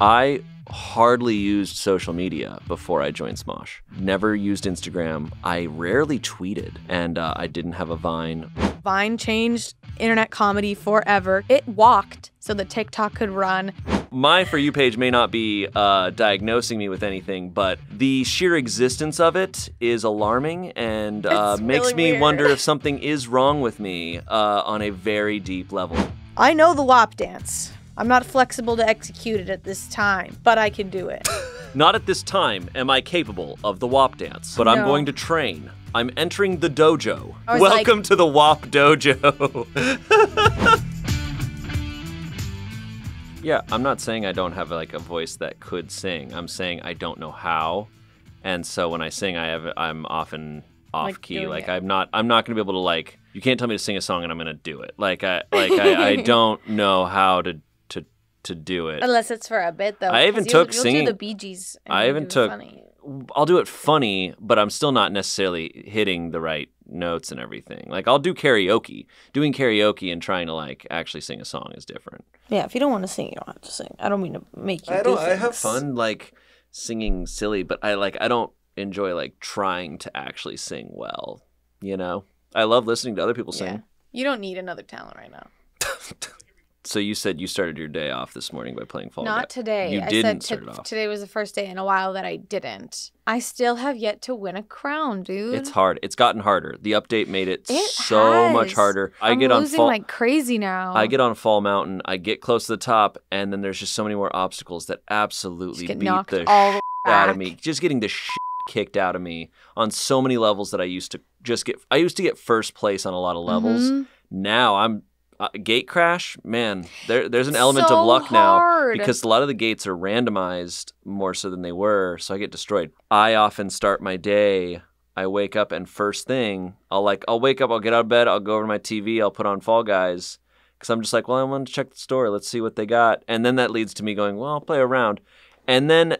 I hardly used social media before I joined Smosh. Never used Instagram. I rarely tweeted, and uh, I didn't have a Vine. Vine changed internet comedy forever. It walked so the TikTok could run. My For You page may not be uh, diagnosing me with anything, but the sheer existence of it is alarming and uh, makes me weird. wonder if something is wrong with me uh, on a very deep level. I know the wop dance. I'm not flexible to execute it at this time, but I can do it. not at this time am I capable of the WAP dance, but no. I'm going to train. I'm entering the dojo. Welcome like... to the WAP dojo. yeah, I'm not saying I don't have like a voice that could sing. I'm saying I don't know how. And so when I sing, I have I'm often off like key. Like it. I'm not I'm not gonna be able to like you can't tell me to sing a song and I'm gonna do it. Like I like I, I don't know how to to do it. Unless it's for a bit, though. I even took you'll, singing. You'll do the Bee Gees. I even took. Funny. I'll do it funny, but I'm still not necessarily hitting the right notes and everything. Like I'll do karaoke. Doing karaoke and trying to like actually sing a song is different. Yeah, if you don't want to sing, you don't have to sing. I don't mean to make you. I do I have fun like singing silly, but I like I don't enjoy like trying to actually sing well. You know, I love listening to other people sing. Yeah. You don't need another talent right now. So you said you started your day off this morning by playing Fall Not today. You I didn't said start it off. Today was the first day in a while that I didn't. I still have yet to win a crown, dude. It's hard. It's gotten harder. The update made it, it so has. much harder. I'm I get losing on fall, like crazy now. I get on Fall Mountain. I get close to the top, and then there's just so many more obstacles that absolutely beat the all out of me. Just getting the sh- kicked out of me on so many levels that I used to just get. I used to get first place on a lot of levels. Mm-hmm now I'm uh, gate crash, man, there, there's an element so of luck hard. now because a lot of the gates are randomized more so than they were, so I get destroyed. I often start my day. I wake up and first thing, I'll like, I'll wake up, I'll get out of bed, I'll go over to my TV, I'll put on Fall Guys because I'm just like, well, I want to check the store, let's see what they got, and then that leads to me going, well, I'll play around, and then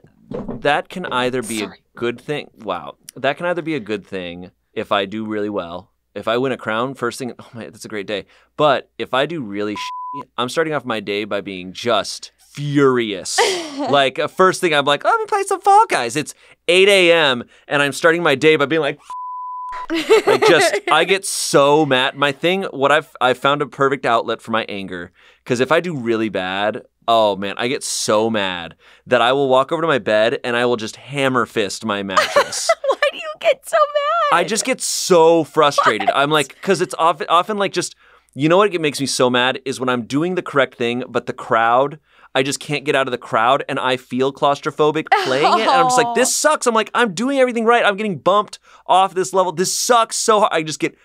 that can either be Sorry. a good thing. Wow, that can either be a good thing if I do really well if I win a crown, first thing, oh my, that's a great day. But if I do really shitty, I'm starting off my day by being just furious. like uh, first thing, I'm like, oh, me play some Fall Guys. It's 8 a.m. and I'm starting my day by being like. like just I get so mad. My thing, what I've I found a perfect outlet for my anger because if I do really bad, oh man, I get so mad that I will walk over to my bed and I will just hammer fist my mattress. get so mad. I just get so frustrated. What? I'm like, because it's often, often like just, you know what it makes me so mad is when I'm doing the correct thing, but the crowd, I just can't get out of the crowd and I feel claustrophobic playing oh. it. And I'm just like, this sucks. I'm like, I'm doing everything right. I'm getting bumped off this level. This sucks so hard. I just get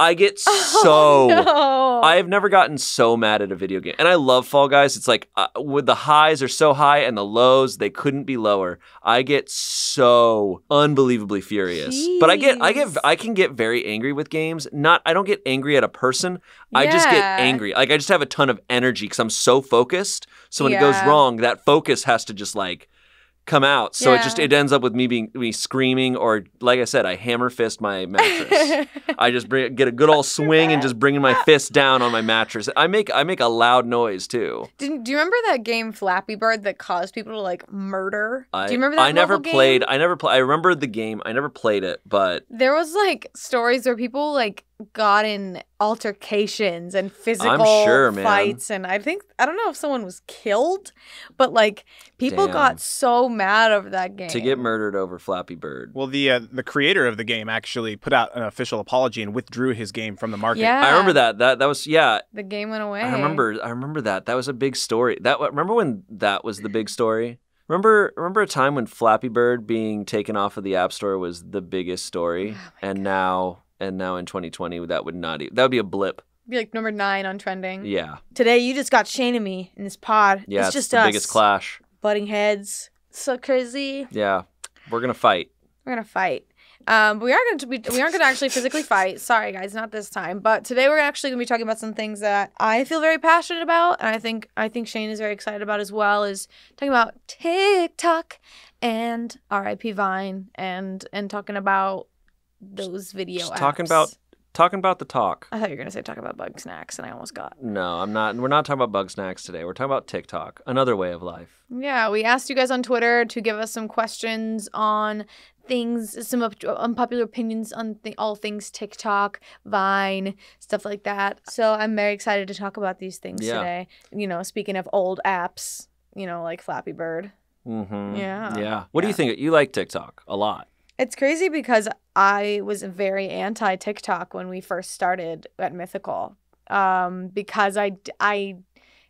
I get oh, so oh, no. I have never gotten so mad at a video game, and I love Fall Guys. It's like uh, with the highs are so high and the lows they couldn't be lower. I get so unbelievably furious, Jeez. but I get I get I can get very angry with games. Not I don't get angry at a person. Yeah. I just get angry. Like I just have a ton of energy because I'm so focused. So when yeah. it goes wrong, that focus has to just like come out. So yeah. it just it ends up with me being me screaming or like I said, I hammer fist my mattress. I just bring, get a good old swing and just bringing my fist down on my mattress. I make I make a loud noise too. Did, do you remember that game Flappy Bird that caused people to like murder? I, do you remember that? I never played. Game? I never played. I remember the game. I never played it, but there was like stories where people like got in altercations and physical sure, fights and I think I don't know if someone was killed, but like people Damn. got so mad over that game. To get murdered over Flappy Bird. Well, the uh, the creator of the game actually put out an official apology and withdrew his game from the market. Yeah. I remember that. That that was yeah. The game went away. I remember I remember that. That was a big story. That remember when that was the big story? Remember, remember a time when Flappy Bird being taken off of the App Store was the biggest story, oh and God. now and now in 2020 that would not even that would be a blip. Be like number nine on trending. Yeah. Today you just got Shane and me in this pod. Yeah, it's, it's just the us. biggest clash. Butting heads. So crazy. Yeah, we're gonna fight. We're gonna fight. Um, we are going to be we aren't going to actually physically fight. Sorry, guys, not this time. But today we're actually going to be talking about some things that I feel very passionate about, and I think I think Shane is very excited about as well. Is talking about TikTok and RIP Vine, and and talking about those video Just apps. talking about talking about the talk. I thought you were gonna say talk about bug snacks, and I almost got. No, I'm not. We're not talking about bug snacks today. We're talking about TikTok, another way of life. Yeah, we asked you guys on Twitter to give us some questions on things, some unpopular opinions on th- all things TikTok, Vine, stuff like that. So I'm very excited to talk about these things yeah. today. You know, speaking of old apps, you know, like Flappy Bird. Mm-hmm. Yeah. Yeah. What yeah. do you think? You like TikTok a lot. It's crazy because I was very anti TikTok when we first started at Mythical um, because I, I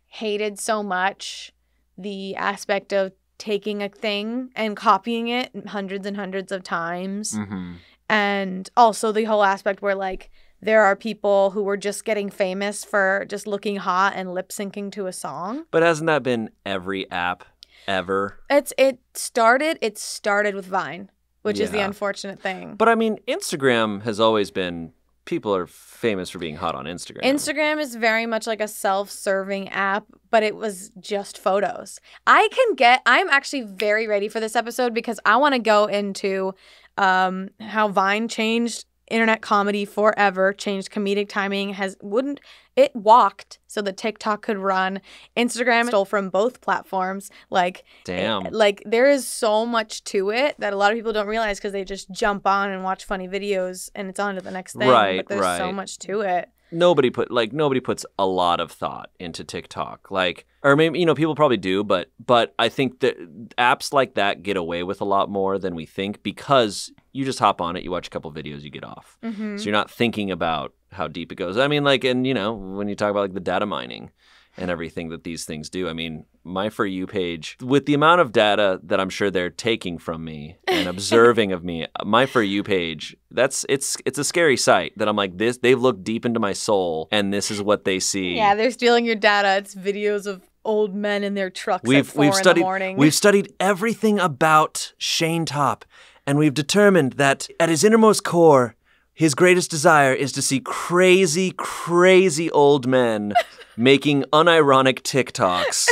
hated so much the aspect of taking a thing and copying it hundreds and hundreds of times. Mm-hmm. And also the whole aspect where, like, there are people who were just getting famous for just looking hot and lip syncing to a song. But hasn't that been every app ever? It's it started it started with Vine which yeah. is the unfortunate thing. But I mean, Instagram has always been people are famous for being hot on Instagram. Instagram is very much like a self-serving app, but it was just photos. I can get I'm actually very ready for this episode because I want to go into um, how Vine changed internet comedy forever, changed comedic timing, has wouldn't it walked so that TikTok could run. Instagram stole from both platforms. Like eh, damn, it, like there is so much to it that a lot of people don't realize because they just jump on and watch funny videos and it's on to the next thing. Right, but there's right. so much to it nobody put like nobody puts a lot of thought into TikTok. Like or maybe you know people probably do, but but I think that apps like that get away with a lot more than we think because you just hop on it, you watch a couple videos, you get off. Mm-hmm. So you're not thinking about how deep it goes. I mean like and you know when you talk about like the data mining and everything that these things do. I mean, my For You page, with the amount of data that I'm sure they're taking from me and observing of me, my For You page, that's it's it's a scary sight that I'm like this they've looked deep into my soul and this is what they see. Yeah, they're stealing your data. It's videos of old men in their trucks we've, we've studied, We've studied everything about Shane Top and we've determined that at his innermost core, his greatest desire is to see crazy, crazy old men making unironic TikToks.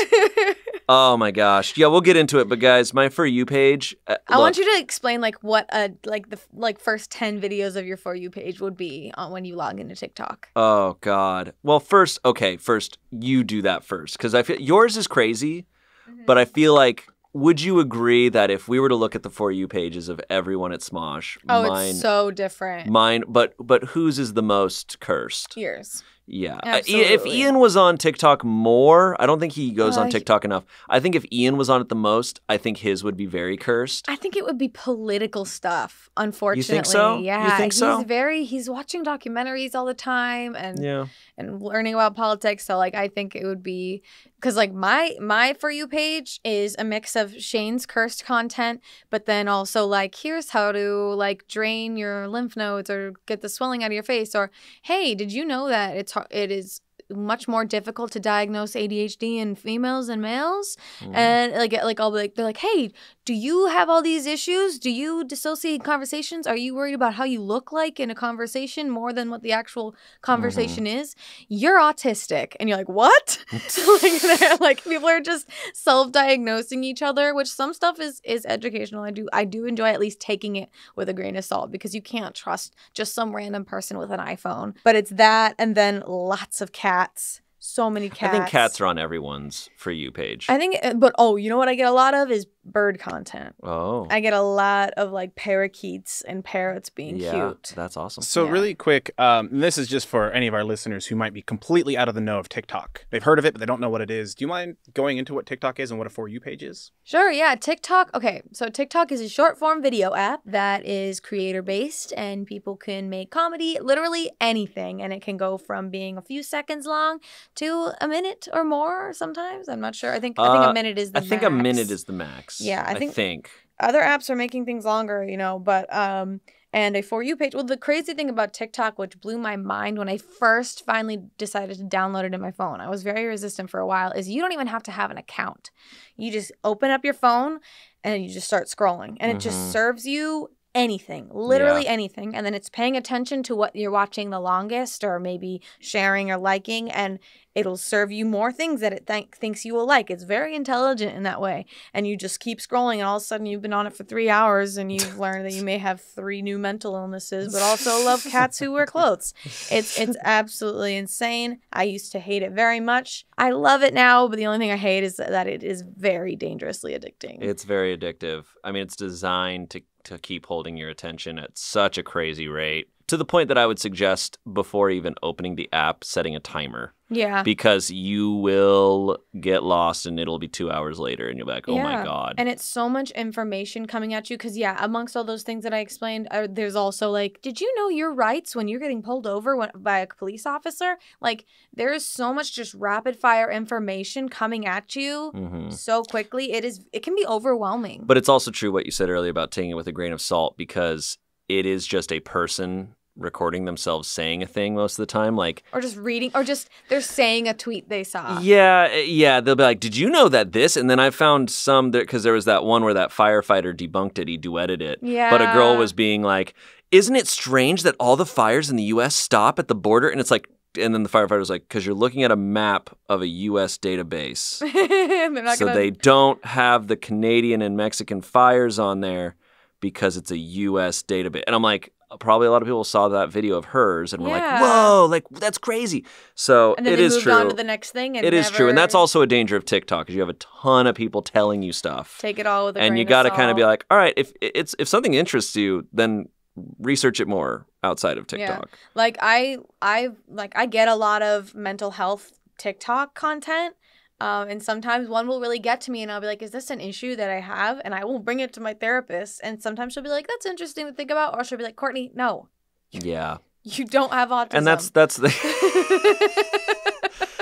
oh my gosh. Yeah, we'll get into it, but guys, my for you page. Uh, I look, want you to explain like what a like the like first 10 videos of your for you page would be on uh, when you log into TikTok. Oh god. Well, first, okay, first you do that first cuz I feel yours is crazy, mm-hmm. but I feel like would you agree that if we were to look at the for you pages of everyone at Smosh, oh, mine, it's so different. Mine, but but whose is the most cursed? Yours. Yeah. Uh, Absolutely. If Ian was on TikTok more, I don't think he goes uh, on TikTok enough. I think if Ian was on it the most, I think his would be very cursed. I think it would be political stuff, unfortunately. You think so? Yeah. You think so? He's very he's watching documentaries all the time and yeah. and learning about politics, so like I think it would be cuz like my my for you page is a mix of Shane's cursed content, but then also like here's how to like drain your lymph nodes or get the swelling out of your face or hey, did you know that it's it is much more difficult to diagnose ADHD in females and males. Mm. And like like I'll be like they're like, hey, do you have all these issues? Do you dissociate conversations? Are you worried about how you look like in a conversation more than what the actual conversation mm-hmm. is? You're autistic, and you're like, what? like, like people are just self-diagnosing each other, which some stuff is is educational. I do I do enjoy at least taking it with a grain of salt because you can't trust just some random person with an iPhone. But it's that, and then lots of cats cats so many cats. I think cats are on everyone's for you page. I think, eh, but oh, you know what I get a lot of is bird content. Oh. I get a lot of like parakeets and parrots being yeah, cute. That's awesome. So yeah. really quick, um, this is just for any of our listeners who might be completely out of the know of TikTok. They've heard of it, but they don't know what it is. Do you mind going into what TikTok is and what a for you page is? Sure, yeah. TikTok okay, so TikTok is a short form video app that is creator based and people can make comedy, literally anything, and it can go from being a few seconds long to a minute or more sometimes. I'm not sure. I think uh, I think a uh, minute is the I max. think a minute is the max. Yeah, I think, think other apps are making things longer, you know, but um and a for you page. Well, the crazy thing about TikTok, which blew my mind when I first finally decided to download it in my phone, I was very resistant for a while, is you don't even have to have an account. You just open up your phone and you just start scrolling. And mm-hmm. it just mm-hmm. serves you anything, literally yeah. anything. And then it's paying attention to what you're watching the longest or maybe sharing or liking and it'll serve you more things that it th- thinks you will like. It's very intelligent in that way. And you just keep scrolling and all of a sudden you've been on it for 3 hours and you've learned that you may have three new mental illnesses but also love cats who wear clothes. It's it's absolutely insane. I used to hate it very much. I love it now, but the only thing I hate is that it is very dangerously addicting. It's very addictive. I mean, it's designed to to keep holding your attention at such a crazy rate to the point that I would suggest before even opening the app, setting a timer. Yeah. Because you will get lost and it'll be two hours later and you'll be like, oh yeah. my God. And it's so much information coming at you. Because, yeah, amongst all those things that I explained, uh, there's also like, did you know your rights when you're getting pulled over when, by a police officer? Like, there is so much just rapid fire information coming at you mm-hmm. so quickly. It is, it can be overwhelming. But it's also true what you said earlier about taking it with a grain of salt because it is just a person recording themselves saying a thing most of the time like or just reading or just they're saying a tweet they saw yeah eh, yeah they'll be like did you know that this and then i found some because there was that one where that firefighter debunked it he duetted it yeah but a girl was being like isn't it strange that all the fires in the us stop at the border and it's like and then the firefighter was like, because you're looking at a map of a U.S. database, so gonna... they don't have the Canadian and Mexican fires on there because it's a U.S. database. And I'm like, probably a lot of people saw that video of hers and were like, "Whoa, like that's crazy." So and then it they is moved true. On to the next thing. It never... is true, and that's also a danger of TikTok, is you have a ton of people telling you stuff. Take it all with a and you got to kind of be like, "All right, if it's if something interests you, then research it more outside of TikTok." Yeah. Like I, I like I get a lot of mental health TikTok content um, and sometimes one will really get to me and I'll be like, is this an issue that I have? And I will bring it to my therapist. And sometimes she'll be like, that's interesting to think about. Or she'll be like, Courtney, no. Yeah. You don't have autism. And that's, that's the.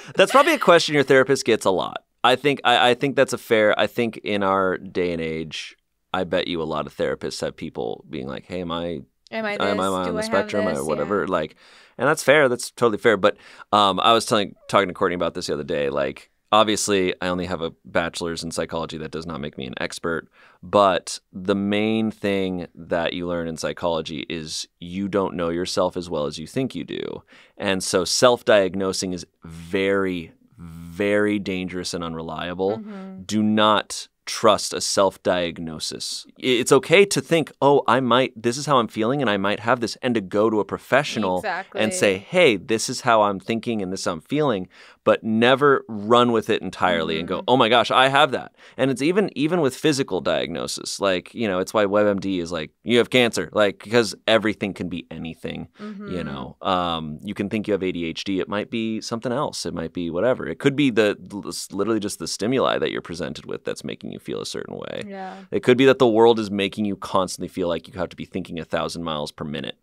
that's probably a question your therapist gets a lot. I think, I, I think that's a fair, I think in our day and age, I bet you a lot of therapists have people being like, hey, am I am I, am I on Do the I spectrum or whatever? Yeah. Like, and that's fair. That's totally fair. But um, I was telling talking to Courtney about this the other day. Like, obviously I only have a bachelor's in psychology that does not make me an expert, but the main thing that you learn in psychology is you don't know yourself as well as you think you do. And so self-diagnosing is very very dangerous and unreliable. Mm-hmm. Do not trust a self-diagnosis. It's okay to think, "Oh, I might this is how I'm feeling and I might have this," and to go to a professional exactly. and say, "Hey, this is how I'm thinking and this I'm feeling." but never run with it entirely and go, mm-hmm. "Oh my gosh, I have that." And it's even even with physical diagnosis. Like, you know, it's why WebMD is like, "You have cancer." Like because everything can be anything, mm-hmm. you know. Um, you can think you have ADHD, it might be something else. It might be whatever. It could be the literally just the stimuli that you're presented with that's making you feel a certain way. Yeah. It could be that the world is making you constantly feel like you have to be thinking a thousand miles per minute.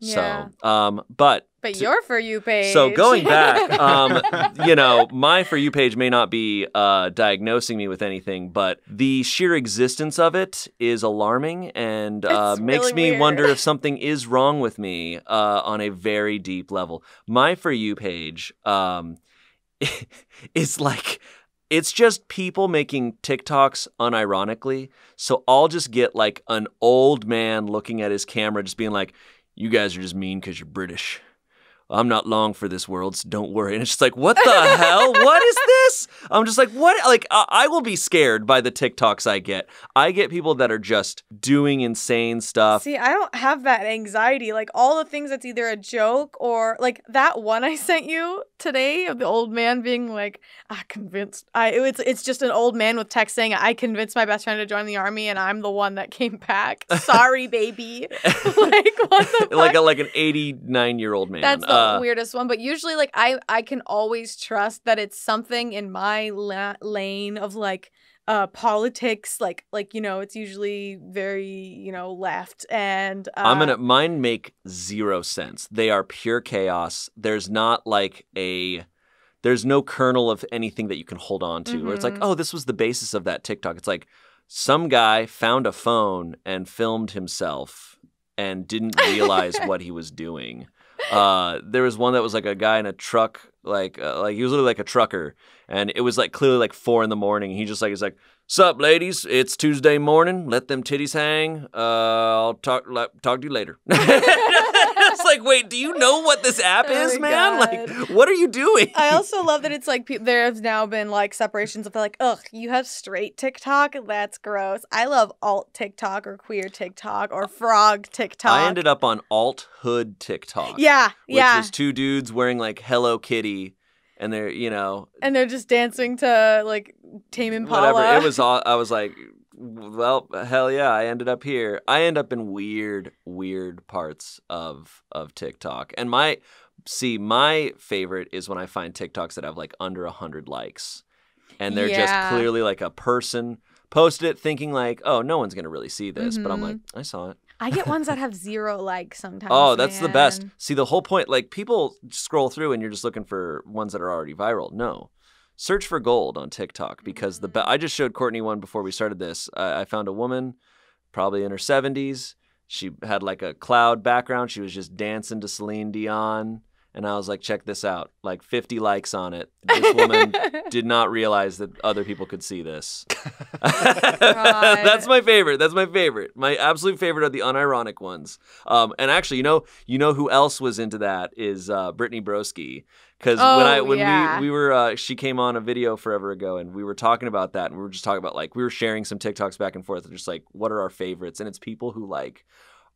Yeah. So, um, but but to, your for you page. So going back, um, you know, my for you page may not be uh, diagnosing me with anything, but the sheer existence of it is alarming and uh, makes me weird. wonder if something is wrong with me uh, on a very deep level. My for you page um, is like it's just people making TikToks unironically. So I'll just get like an old man looking at his camera, just being like, you guys are just mean because you're British. I'm not long for this world, so don't worry. And it's just like, what the hell? What is this? I'm just like, what? Like, I-, I will be scared by the TikToks I get. I get people that are just doing insane stuff. See, I don't have that anxiety. Like, all the things that's either a joke or like that one I sent you today of the old man being like, I convinced, I, it's, it's just an old man with text saying, I convinced my best friend to join the army and I'm the one that came back. Sorry, baby. like, what the fuck? Like, a, like an 89 year old man. That's the uh, weirdest one, but usually like I I can always trust that it's something in my la lane of like uh politics like like you know it's usually very you know left and uh, i'm gonna uh, mine make zero sense they are pure chaos there's not like a there's no kernel of anything that you can hold on to mm -hmm. where it's like mm-hmm. oh this was the basis of that tiktok it's like some guy found a phone and filmed himself and didn't realize what he was doing uh, there was one that was like a guy in a truck, like uh, like he was literally like a trucker, and it was like clearly like four in the morning. He just like he's like, "Sup, ladies? It's Tuesday morning. Let them titties hang. Uh, I'll talk talk to you later." like, wait, do you know what this app oh is, man? God. Like, what are you doing? I also love that it's like there have now been like separations of like, ugh, you have straight TikTok, that's gross. I love alt TikTok or queer TikTok or frog TikTok. I ended up on alt hood TikTok. Yeah, which yeah. Which is two dudes wearing like Hello Kitty and they're you know and they're just dancing to like Tame Impala. Whatever. It was all I was like, well, hell yeah, I ended up here. I end up in weird, weird parts of of TikTok. And my see, my favorite is when I find TikToks that have like under a hundred likes. And they're yeah. just clearly like a person posted it thinking like, oh, no one's gonna really see this. Mm-hmm. But I'm like, mm-hmm. I saw it. I get ones that have zero likes sometimes. Oh, that's man. the best. See, the whole point, like people scroll through and you're just looking for ones that are already viral. No. Search for gold on TikTok because the I just showed Courtney one before we started this. I, I found a woman, probably in her 70s. She had like a cloud background. She was just dancing to Celine Dion and I was like, check this out. Like 50 likes on it. This woman did not realize that other people could see this. That's my favorite. That's my favorite. My absolute favorite are the unironic ones. Um, and actually, you know, you know who else was into that is uh, Brittany Broski because oh, when I when yeah. we we were uh, she came on a video forever ago and we were talking about that and we were just talking about like we were sharing some TikToks back and forth and just like what are our favorites and it's people who like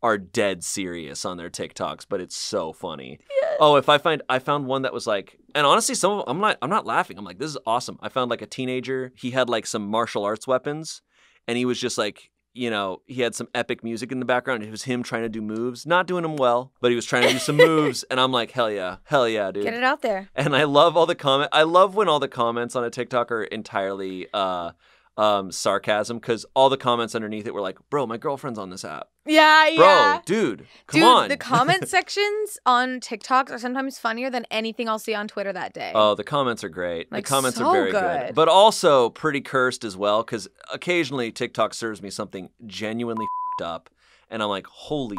are dead serious on their TikToks but it's so funny. Yes. Oh, if I find I found one that was like and honestly some of, I'm not I'm not laughing. I'm like this is awesome. I found like a teenager, he had like some martial arts weapons and he was just like you know, he had some epic music in the background. It was him trying to do moves, not doing them well, but he was trying to do some moves. And I'm like, hell yeah, hell yeah, dude. Get it out there. And I love all the comment. I love when all the comments on a TikTok are entirely uh, um, sarcasm because all the comments underneath it were like, "Bro, my girlfriend's on this app." Yeah, Bro, yeah. dude, come dude, on. The comment sections on TikTok are sometimes funnier than anything I'll see on Twitter that day. Oh, the comments are great. Like, the comments so are very good. good. But also pretty cursed as well because occasionally TikTok serves me something genuinely up, and I'm like, "Holy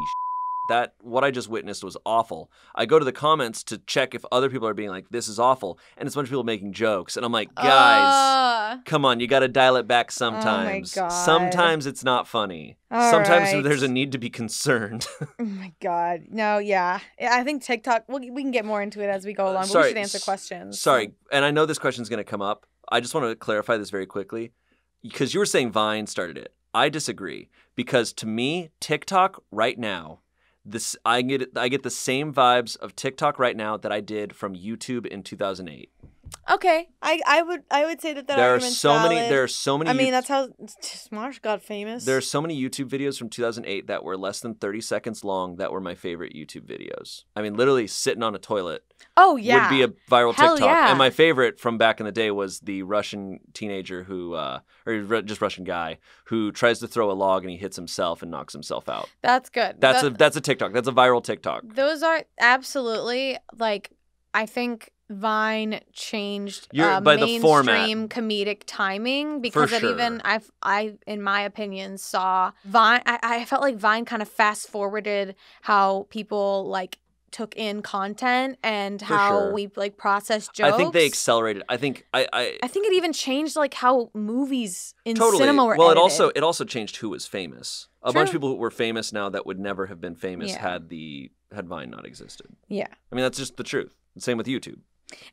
that what I just witnessed was awful. I go to the comments to check if other people are being like, this is awful, and it's a bunch of people making jokes, and I'm like, guys, uh, come on, you got to dial it back oh sometimes. Oh sometimes it's not funny. All sometimes right. there's a need to be concerned. oh my god, no, yeah, I think TikTok. We'll, we can get more into it as we go along. sorry, we should answer questions. Sorry, and I know this question is going to come up. I just want to clarify this very quickly because you were saying Vine started it. I disagree because to me, TikTok right now this I get I get the same vibes of TikTok right now that I did from YouTube in 2008. Okay, I, I would I would say that that there are so valid. many there are so many. I mean, that's how Smosh got famous. There are so many YouTube videos from 2008 that were less than 30 seconds long that were my favorite YouTube videos. I mean, literally sitting on a toilet. Oh yeah, would be a viral Hell TikTok. Yeah. And my favorite from back in the day was the Russian teenager who, uh, or just Russian guy who tries to throw a log and he hits himself and knocks himself out. That's good. That's the, a that's a TikTok. That's a viral TikTok. Those are absolutely like I think Vine changed uh, by mainstream the format. comedic timing because it even I I in my opinion saw Vine I, I felt like Vine kind of fast forwarded how people like took in content and For how sure. we like processed jokes. I think they accelerated. I think I I, I think it even changed like how movies in totally. cinema were. Well, edited. it also it also changed who was famous. A True. bunch of people who were famous now that would never have been famous yeah. had the had Vine not existed. Yeah, I mean that's just the truth. Same with YouTube.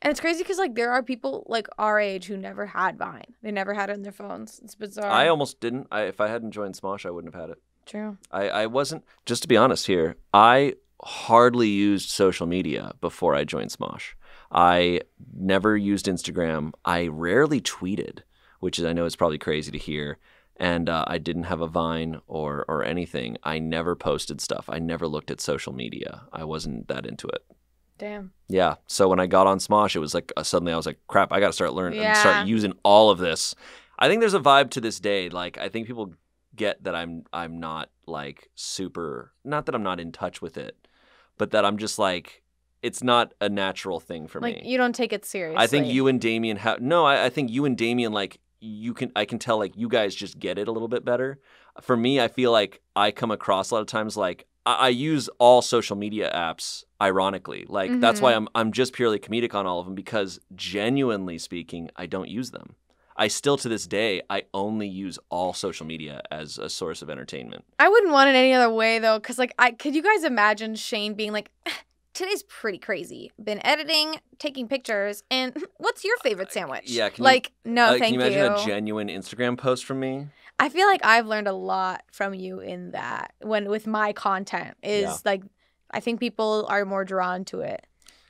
And it's crazy because like there are people like our age who never had Vine. They never had it on their phones. It's bizarre. I almost didn't. I, if I hadn't joined Smosh, I wouldn't have had it. True. I, I wasn't. Just to be honest here, I hardly used social media before I joined Smosh. I never used Instagram. I rarely tweeted, which is I know is probably crazy to hear. And uh, I didn't have a Vine or or anything. I never posted stuff. I never looked at social media. I wasn't that into it. Damn. Yeah. So when I got on Smosh, it was like uh, suddenly I was like, crap, I got to start learning yeah. and start using all of this. I think there's a vibe to this day. Like I think people get that I'm I'm not like super not that I'm not in touch with it, but that I'm just like it's not a natural thing for like, me. Like you don't take it seriously. I think you and Damien have no, I, I think you and Damien like you can I can tell like you guys just get it a little bit better. For me, I feel like I come across a lot of times like I, use all social media apps ironically. Like mm-hmm. that's why mm-hmm. I'm I'm just purely comedic on all of them because genuinely speaking, I don't use them. I still to this day I only use all social media as a source of entertainment. I wouldn't want it any other way though cuz like I could you guys imagine Shane being like today's pretty crazy. Been editing, taking pictures, and what's your favorite uh, sandwich? Uh, yeah, like you, no, uh, thank you. Can you imagine you. a genuine Instagram post from me? I feel like I've learned a lot from you in that when with my content is yeah. like I think people are more drawn to it.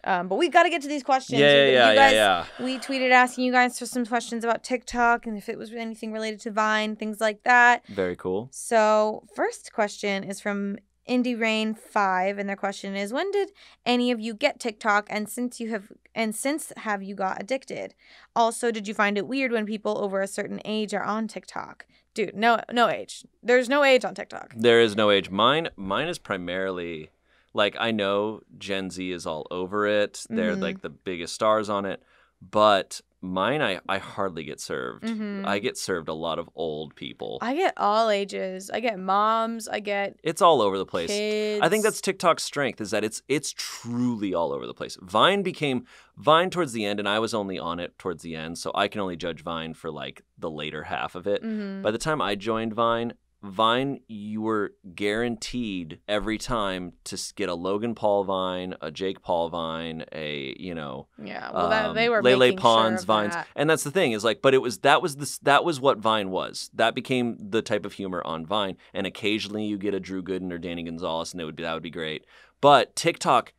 Um, but we have got to get to these questions. Yeah, yeah, you guys, yeah, yeah, We tweeted asking you guys for some questions about TikTok and if it was anything related to Vine, things like that. Very cool. So, first question is from Indie Rain 5 and their question is when did any of you get TikTok and since you have and since have you got addicted? Also, did you find it weird when people over a certain age are on TikTok? Dude, no no age. There's no age on TikTok. There is no age. Mine mine is primarily like I know Gen Z is all over it. They're mm-hmm. like the biggest stars on it, but mine I, I hardly get served mm-hmm. i get served a lot of old people i get all ages i get moms i get it's all over the place kids. i think that's tiktok's strength is that it's it's truly all over the place vine became vine towards the end and i was only on it towards the end so i can only judge vine for like the later half of it mm-hmm. by the time i joined vine Vine, you were guaranteed every time to get a Logan Paul Vine, a Jake Paul Vine, a you know, yeah, well, that, um, they were Lele Pons sure Vines, that. and that's the thing is like, but it was that was this that was what Vine was. That became the type of humor on Vine, and occasionally you get a Drew Gooden or Danny Gonzalez, and it would be that would be great. But TikTok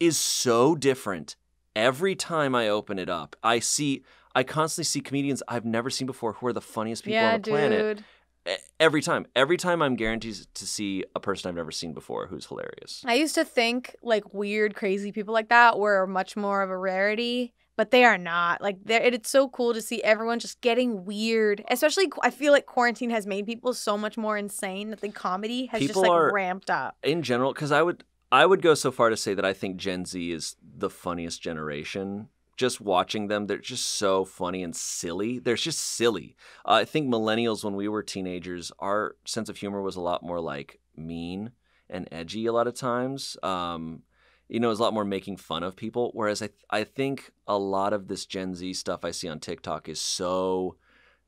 is so different. Every time I open it up, I see I constantly see comedians I've never seen before who are the funniest people yeah, on the dude. planet every time every time i'm guaranteed to see a person i've never seen before who's hilarious i used to think like weird crazy people like that were much more of a rarity but they are not like it's so cool to see everyone just getting weird especially i feel like quarantine has made people so much more insane that the comedy has people just like are, ramped up in general because i would i would go so far to say that i think gen z is the funniest generation just watching them, they're just so funny and silly. They're just silly. Uh, I think millennials, when we were teenagers, our sense of humor was a lot more like mean and edgy a lot of times. Um, you know, it was a lot more making fun of people. Whereas I, th- I think a lot of this Gen Z stuff I see on TikTok is so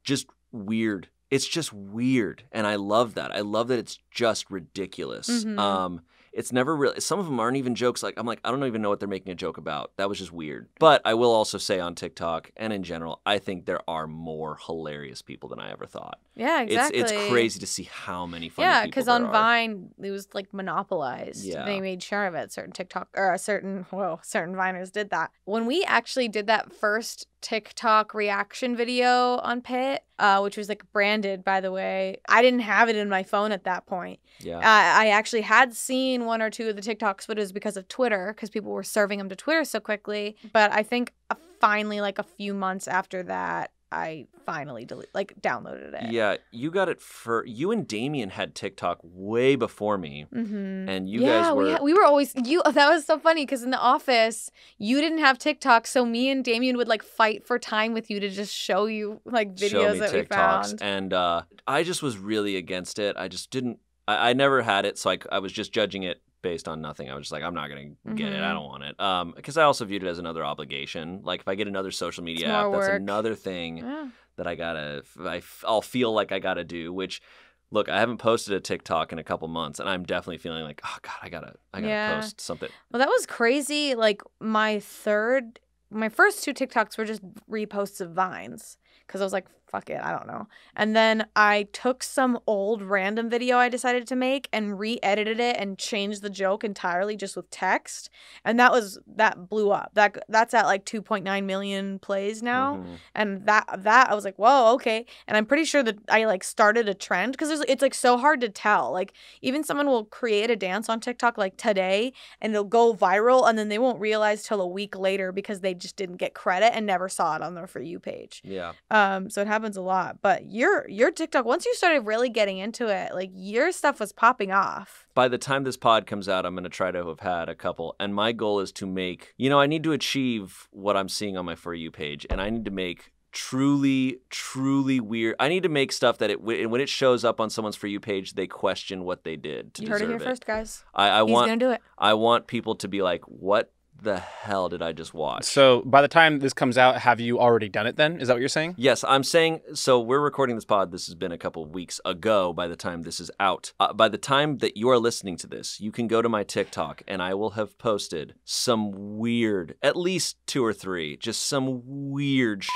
just weird. It's just weird. And I love that. I love that it's just ridiculous. Mm-hmm. Um, it's never really some of them aren't even jokes like i'm like i don't even know what they're making a joke about that was just weird but i will also say on tiktok and in general i think there are more hilarious people than i ever thought yeah exactly it's, it's crazy to see how many funny yeah because on are. vine it was like monopolized yeah. they made sure of it certain tiktok or a certain whoa certain viners did that when we actually did that first TikTok reaction video on Pitt, uh, which was like branded, by the way. I didn't have it in my phone at that point. Yeah. Uh, I actually had seen one or two of the TikToks, but it was because of Twitter, because people were serving them to Twitter so quickly. But I think uh, finally, like a few months after that, I finally delete like downloaded it. Yeah, you got it for you and Damien had TikTok way before me, mm-hmm. and you yeah, guys were we, ha- we were always you. That was so funny because in the office you didn't have TikTok, so me and Damien would like fight for time with you to just show you like videos that TikToks. we found. And uh, I just was really against it. I just didn't. I, I never had it, so I, I was just judging it based on nothing. I was just like, I'm not gonna get mm-hmm. it. I mm-hmm. don't want it. Um, because I also viewed it as another obligation. Like if I get another social media app, work. that's another thing yeah. that I gotta. I, will feel like I gotta do. Which, look, I haven't posted a TikTok in a couple months, and I'm definitely feeling like, oh god, I gotta, I gotta yeah. post something. Well, that was crazy. Like my third, my first two TikToks were just reposts of vines because I was like, fuck it, I don't know. And then I took some old random video I decided to make and re-edited it and changed the joke entirely just with text. And that was that blew up. That that's at like 2.9 million plays now. Mm-hmm. And that that I was like, "Whoa, okay." And I'm pretty sure that I like started a trend cuz it's like so hard to tell. Like even someone will create a dance on TikTok like today and it'll go viral and then they won't realize till a week later because they just didn't get credit and never saw it on their for you page. Yeah. Um so it happens a lot. But your your TikTok, once you started really getting into it, like your stuff was popping off. By the time this pod comes out, I'm gonna try to have had a couple. And my goal is to make, you know, I need to achieve what I'm seeing on my for you page, and I need to make truly truly weird i need to make stuff that it when it shows up on someone's for you page they question what they did to you deserve heard it here it. first guys i, I want to do it i want people to be like what the hell did I just watch? So by the time this comes out, have you already done it then? Is that what you're saying? Yes, I'm saying so we're recording this pod. This has been a couple weeks ago by the time this is out. Uh, by the time that you're listening to this, you can go to my TikTok and I will have posted some weird, at least two or three, just some weird shit.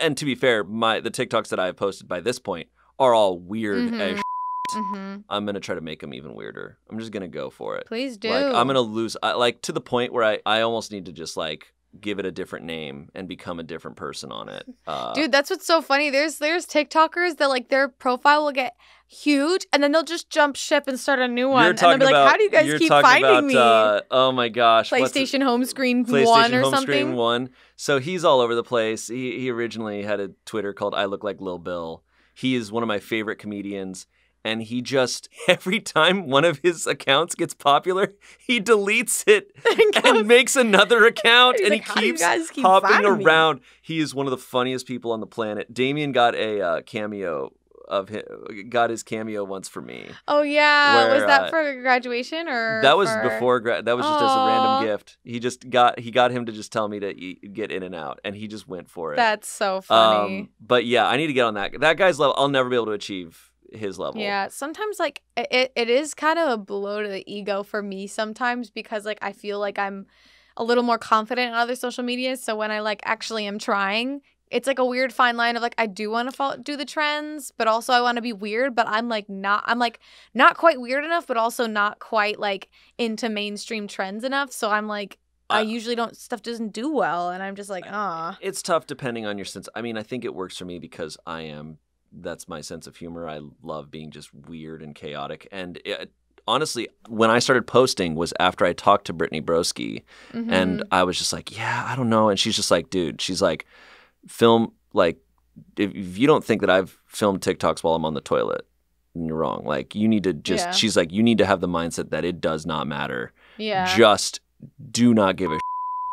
And to be fair, my the TikToks that I have posted by this point are all weird mm-hmm. as Mm-hmm. I'm gonna try to make them even weirder. I'm just gonna go for it. Please do. Like I'm gonna lose. I, like to the point where I I almost need to just like give it a different name and become a different person on it. Uh, Dude, that's what's so funny. There's there's TikTokers that like their profile will get huge and then they'll just jump ship and start a new one. And they'll be about, like, how do you guys keep finding about, me? Uh, oh my gosh. PlayStation home screen PlayStation one or home something. Screen one. So he's all over the place. He he originally had a Twitter called I Look Like Lil Bill. He is one of my favorite comedians and he just every time one of his accounts gets popular, he deletes it and, and makes another account, and like, he keeps keep hopping around. Me? He is one of the funniest people on the planet. Damien got a uh, cameo of him got his cameo once for me. Oh yeah, where, was that uh, for graduation or that was for... before gra- that was just Aww. as a random gift. He just got he got him to just tell me to eat, get in and out, and he just went for it. That's so funny. Um, but yeah, I need to get on that. That guy's level, I'll never be able to achieve his level. Yeah, sometimes like it, it is kind of a blow to the ego for me sometimes because like I feel like I'm a little more confident in other social medias. So when I like actually am trying, it's like a weird fine line of like I do want to do the trends, but also I want to be weird, but I'm like not I'm like not quite weird enough, but also not quite like into mainstream trends enough. So I'm like I usually don't stuff doesn't do well and I'm just like, ah. It's tough depending on your sense. I mean, I think it works for me because I am that's my sense of humor. I love being just weird and chaotic. And it, honestly, when I started posting was after I talked to Brittany Broski, mm-hmm. and I was just like, yeah, I don't know. And she's just like, dude, she's like, film like if you don't think that I've filmed TikToks while I'm on the toilet, you're wrong. Like you need to just. Yeah. She's like, you need to have the mindset that it does not matter. Yeah. Just do not give a. Shit.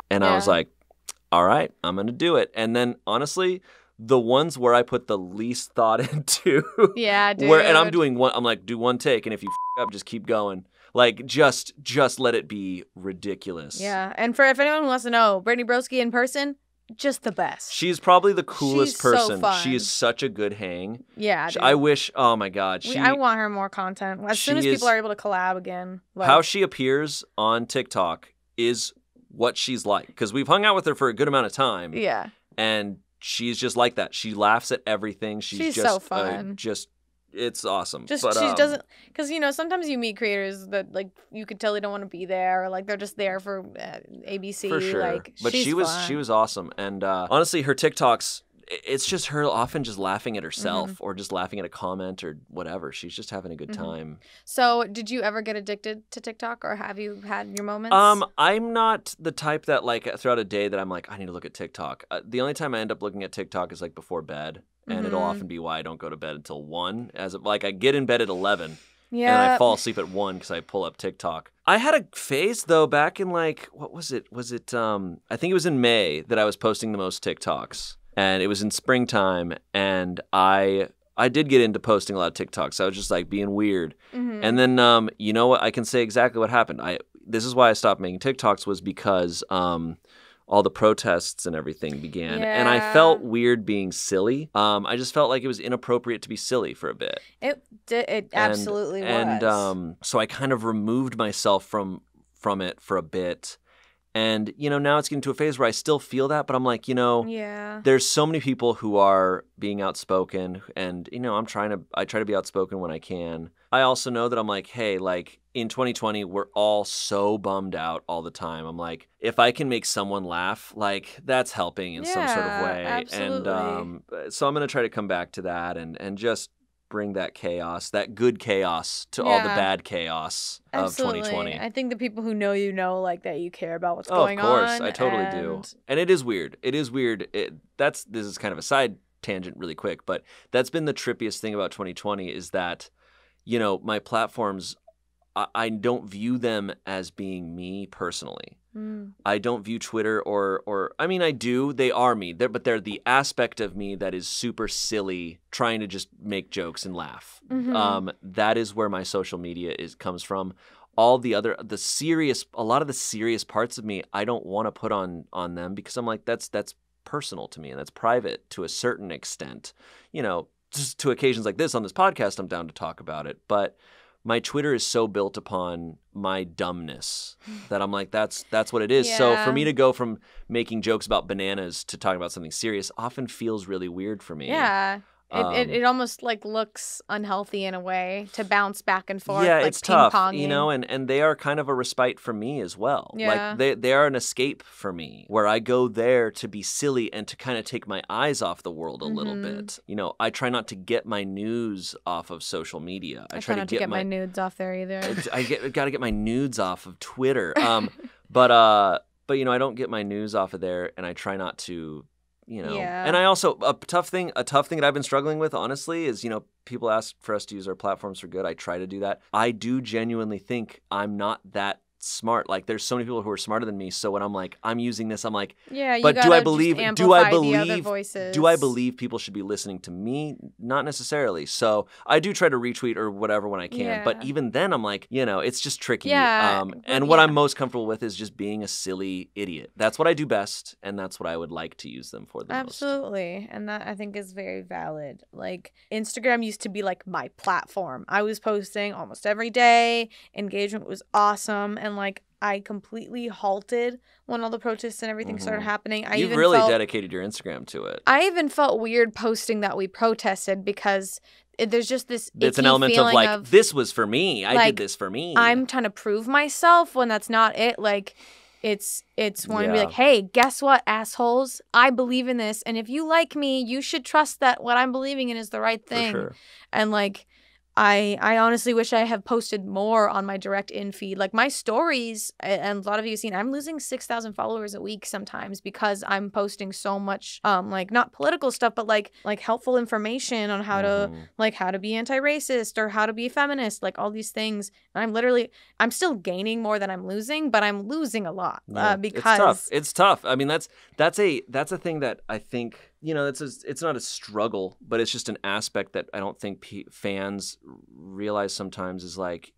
And yeah. I was like, all right, I'm gonna do it. And then honestly the ones where I put the least thought into. Yeah, dude. Where and I'm doing one. I'm like, do one take, and if you f- up, just keep going. Like, just just let it be ridiculous. Yeah, and for if anyone wants to know, Brittany Broski in person, just the best. She's probably the coolest She's so person. fun. she is such a good hang. Yeah, She- I wish. Oh my God. We- I want her more content. As soon as is- people are able to collab again, like, how she appears on TikTok is what she's like because we've hung out with her for a good amount of time, yeah, and she's just like that. She laughs at everything. She's, she's just so fun. Uh, just it's awesome. Just but, she um, doesn't because you know sometimes you meet creators that like you could tell they don't want to be there or like they're just there for uh, ABC. For sure. Like, but she was fun. she was awesome, and uh, honestly, her TikToks it's just her often just laughing at herself mm-hmm. or just laughing at a comment or whatever. She's just having a good mm-hmm. time. So, did you ever get addicted to TikTok or have you had your moments? Um, I'm not the type that like throughout a day that I'm like I need to look at TikTok. Uh, the only time I end up looking at TikTok is like before bed, and mm-hmm. it'll often be why I don't go to bed until 1 as like I get in bed at 11. Yeah. And I fall asleep at 1 cuz I pull up TikTok. I had a phase though back in like what was it? Was it um I think it was in May that I was posting the most TikToks and it was in springtime and I I did get into posting a lot of TikToks. So I was just like being weird. Mm-hmm. And then um, you know what? I can say exactly what happened. I this is why I stopped making TikToks was because um, all the protests and everything began. Yeah. And I felt weird being silly. Um, I just felt like it was inappropriate to be silly for a bit. It did, it absolutely and, was. And um, so I kind of removed myself from from it for a bit and, you know, now it's getting to a phase where I still feel that, but I'm like, you know, yeah. there's so many people who are being outspoken. And, you know, I'm trying to, I try to be outspoken when I can. I also know that I'm like, hey, like in 2020, we're all so bummed out all the time. I'm like, if I can make someone laugh, like that's helping in yeah, some sort of way. Absolutely. And um, so I'm going to try to come back to that and, and just bring that chaos, that good chaos, to yeah. all the bad chaos of Absolutely. 2020. I think the people who know you know like that you care about what's oh, going on. Of course, on I totally and... do. And it is weird. It is weird. It, that's this is kind of a side tangent, really quick, but that's been the trippiest thing about 2020 is that you know my platforms. I, I don't view them as being me personally. Mm. I don't view Twitter or or I mean I do. They are me. They're, but they're the aspect of me that is super silly, trying to just make jokes and laugh. Mm-hmm. Um, that is where my social media is comes from. All the other the serious a lot of the serious parts of me I don't want to put on on them because I'm like that's that's personal to me and that's private to a certain extent. You know, just to occasions like this on this podcast I'm down to talk about it, but my Twitter is so built upon my dumbness that I'm like, that's that's what it is. Yeah. So for me to go from making jokes about bananas to talking about something serious often feels really weird for me. Yeah. Um, it, it, um, it, almost like looks unhealthy in a way to bounce back and forth. Yeah, like it's tough, you know, and, and they are kind of a respite for me as well. Yeah. Like they, they are an escape for me where I go there to be silly and to kind of take my eyes off the world a mm-hmm. little bit. You know, I try not to get my news off of social media. I, I try, try, not to get, get my, my, nudes off there either. I get, got to get my nudes off of Twitter. Um, but, uh, but you know, I don't get my news off of there and I try not to you know. Yeah. And I also a tough thing a tough thing that I've been struggling with honestly is you know people ask for us to use our platforms for good. I try to do that. I do genuinely think I'm not that smart. Like there's so many people who are smarter than me. So when I'm like, I'm using this, I'm like, yeah. but do I believe? Do I believe? Do I believe people should be listening to me? Not necessarily. So I do try to retweet or whatever when I can. Yeah. But even then, I'm like, you know, it's just tricky. Yeah. Um, and what yeah. I'm most comfortable with is just being a silly idiot. That's what I do best, and that's what I would like to use them for the Absolutely. Most. and that I think is very valid. Like Instagram used to be like my platform. I was posting almost every day. Engagement was awesome, and and like I completely halted when all the protests and everything mm-hmm. started happening. I You've really felt, dedicated your Instagram to it. I even felt weird posting that we protested because it, there's just this. It's an element of like of, this was for me. I like, did this for me. I'm trying to prove myself when that's not it. Like it's it's wanting yeah. to be like, hey, guess what, assholes? I believe in this, and if you like me, you should trust that what I'm believing in is the right thing. Sure. And like I I honestly wish I have posted more on my direct in feed. Like my stories, and a lot of you have seen, I'm losing six thousand followers a week sometimes because I'm posting so much, um, like not political stuff, but like like helpful information on how mm-hmm. to like how to be anti-racist or how to be feminist, like all these things. And I'm literally, I'm still gaining more than I'm losing, but I'm losing a lot uh, yeah. uh, because it's tough. It's tough. I mean, that's that's a that's a thing that I think you know, it's a, it's not a struggle, but it's just an aspect that I don't think p- fans realize sometimes is like,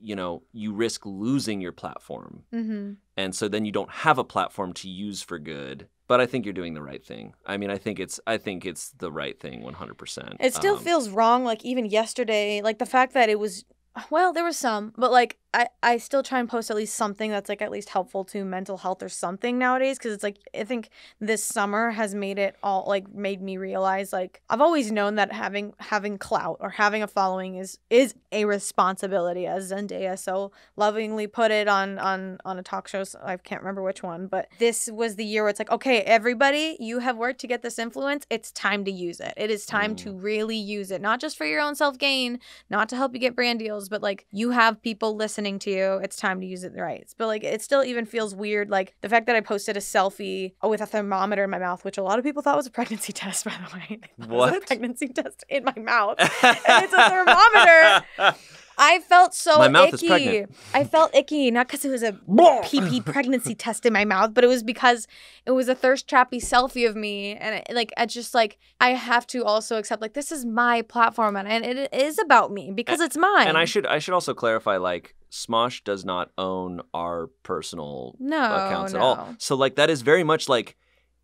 you know, you risk losing your platform, mm-hmm. and so then you don't have a platform to use for good. But I think you're doing the right thing. I mean, I think it's I think it's the right thing, 100. percent It still um, feels wrong. Like even yesterday, like the fact that it was, well, there was some, but like I, I still try and post at least something that's like at least helpful to mental health or something nowadays because it's like I think this summer has made it all like made me realize like I've always known that having having clout or having a following is is a responsibility as Zendaya so lovingly put it on on on a talk show so I can't remember which one but this was the year where it's like okay everybody you have worked to get this influence it's time to use it it is time mm. to really use it not just for your own self gain not to help you get brand deals but like you have people listening to you. It's time to use it right. But like, it still even feels weird. Like the fact that I posted a selfie oh, with a thermometer in my mouth, which a lot of people thought was a pregnancy test, by the way. What? pregnancy test in my mouth. and it's a thermometer. I felt so my mouth icky. Is pregnant. I felt icky, not because it was a PP pregnancy test in my mouth, but it was because it was a thirst trappy selfie of me, and it, like I just like I have to also accept like this is my platform, and, it is about me because and, it's mine. And I should I should also clarify like Smosh does not own our personal no, accounts no. at all. So like that is very much like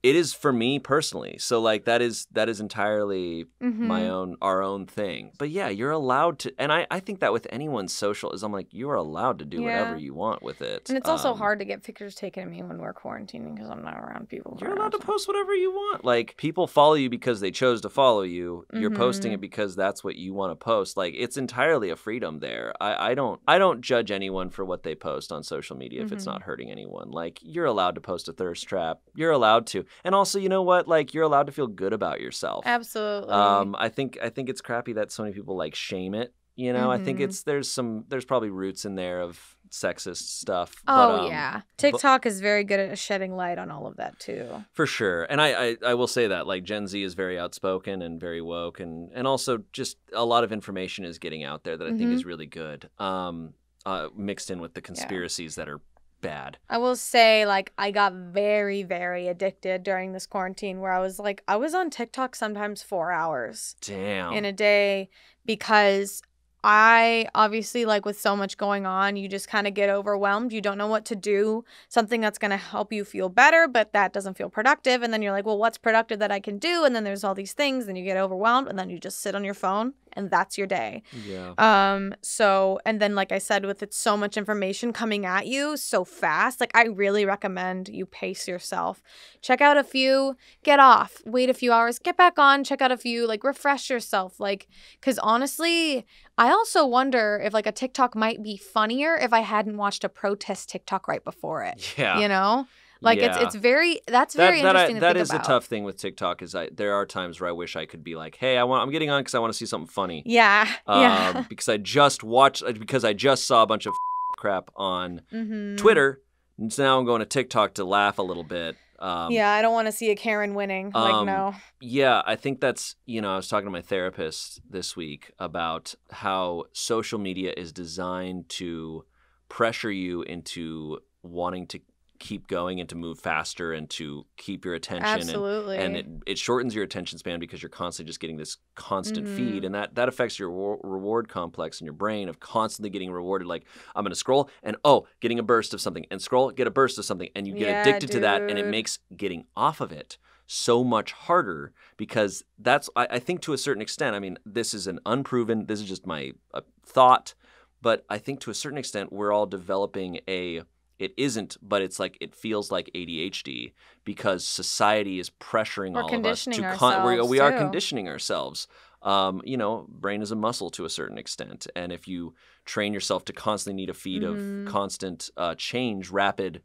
it is for me personally. So like that is that is entirely mm-hmm. my own our own thing. But yeah, you're allowed to and I, I think that with anyone's social is I'm like you are allowed to do yeah. whatever you want with it. And it's um, also hard to get pictures taken of me when we're quarantining because I'm not around people. You're allowed to post whatever you want. Like people follow you because they chose to follow you. You're posting mm-hmm. it because that's what you want to post. Like it's entirely a freedom there. I, I don't I don't judge anyone for what they post on social media mm-hmm. if it's mm-hmm. not hurting anyone. Like you're allowed to post a thirst trap. You're allowed to and also, you know what? Like you're allowed to feel good about yourself. Absolutely. Um, I think I think it's crappy that so many people like shame it. You know, mm-hmm. I think mm-hmm. it's there's some there's probably roots in there of sexist stuff. Oh but, um, yeah, TikTok but, is very good at shedding light on all of that too. For sure, and I, I, I will say that like Gen Z is very outspoken and very woke, and and also just a lot of information is getting out there that I mm-hmm. think is mm-hmm. really good. Um, uh, mixed in with the conspiracies yeah. that are bad. I will say, like, I got very, very addicted during this quarantine where I was like, I was on TikTok sometimes four hours. Damn. In a day because I obviously, like, with so much going on, you just kind of get overwhelmed. You don't know what to do, something that's going to help you feel better, but that doesn't feel productive. And then you're like, well, what's productive that I can do? And then there's all these things, and you get overwhelmed, and then you just sit on your phone and that's your day. Yeah. Um so and then like I said with it's so much information coming at you so fast, like I really recommend you pace yourself. Check out a few, get off, wait a few hours, get back on, check out a few, like refresh yourself like cuz honestly, I also wonder if like a TikTok might be funnier if I hadn't watched a protest TikTok right before it. Yeah. You know? Like yeah. it's it's very that's very that, that interesting. I, that is about. a tough thing with TikTok is I there are times where I wish I could be like, hey, I want I'm getting on because I want to see something funny. Yeah. yeah. Um, because I just watched uh, because I just saw a bunch of crap on mm-hmm. Twitter. And so now I'm going to TikTok to laugh a little bit. Um, yeah, I don't want to see a Karen winning. Like, um, no. Yeah, I think that's, you know, I was talking to my therapist this week about how social media is designed to pressure you into wanting to keep going and to move faster and to keep your attention. Absolutely. And, and it, it shortens your attention span because you're constantly just getting this constant mm-hmm. feed. And that, that affects your reward complex in your brain of constantly getting rewarded. Like, I'm going to scroll and oh, getting a burst of something and scroll, get a burst of something. And you get yeah, addicted dude. to that. And it makes getting off of it so much harder because that's I, I, think to a certain extent i mean this is an unproven this is just my uh, thought but i think to a certain extent we're all developing a it isn't, but it's like it feels like ADHD because society is pressuring we're all of us to con- we, are conditioning ourselves. Um, you know, brain is a muscle to a certain extent, and if you train yourself to constantly need a feed mm-hmm. of constant uh, change, rapid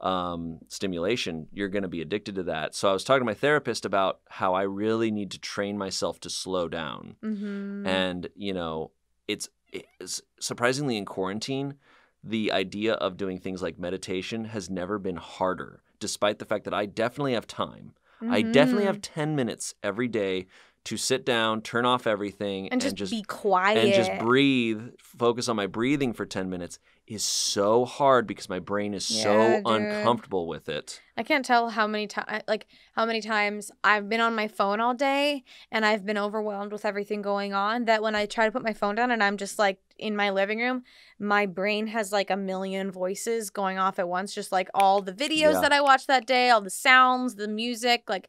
um, stimulation, you're going to be addicted to that. So I was talking to my therapist about how I really need to train myself to slow down, mm-hmm. and you know, it's, it's surprisingly in quarantine the idea of doing things like meditation has never been harder, despite the fact that I definitely have time. Mm-hmm. I definitely have mm-hmm. 10 minutes every day to sit down, turn off everything, and, and just, just, be quiet and just breathe, focus on my breathing for 10 minutes is so hard because my brain is yeah, so dude. uncomfortable with it. I can't tell how many times like how many times I've been on my phone all day and I've been overwhelmed with everything going on that when I try to put my phone down and I'm just like in my living room, my brain has like a million voices going off at once, just like all the videos yeah. that I watched that day, all the sounds, the music, like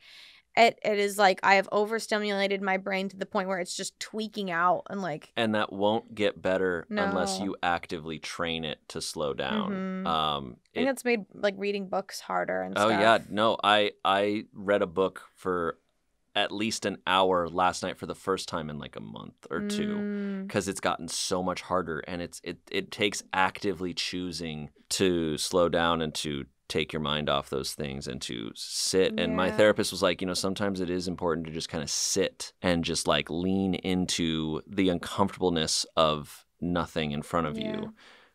it, it is like I have overstimulated my brain to the point where it's just tweaking out and like and that won't get better no. unless you actively train it to slow down. Mm-hmm. Um, it, I think made like reading books harder and. Oh stuff. yeah, no, I I read a book for at least an hour last night for the first time in like a month or two because mm. it's gotten so much harder and it's it it takes actively choosing to slow down and to take your mind off those things and to sit yeah. and my therapist was like you know sometimes it is important to just kind of sit and just like lean into the uncomfortableness of nothing in front of yeah. you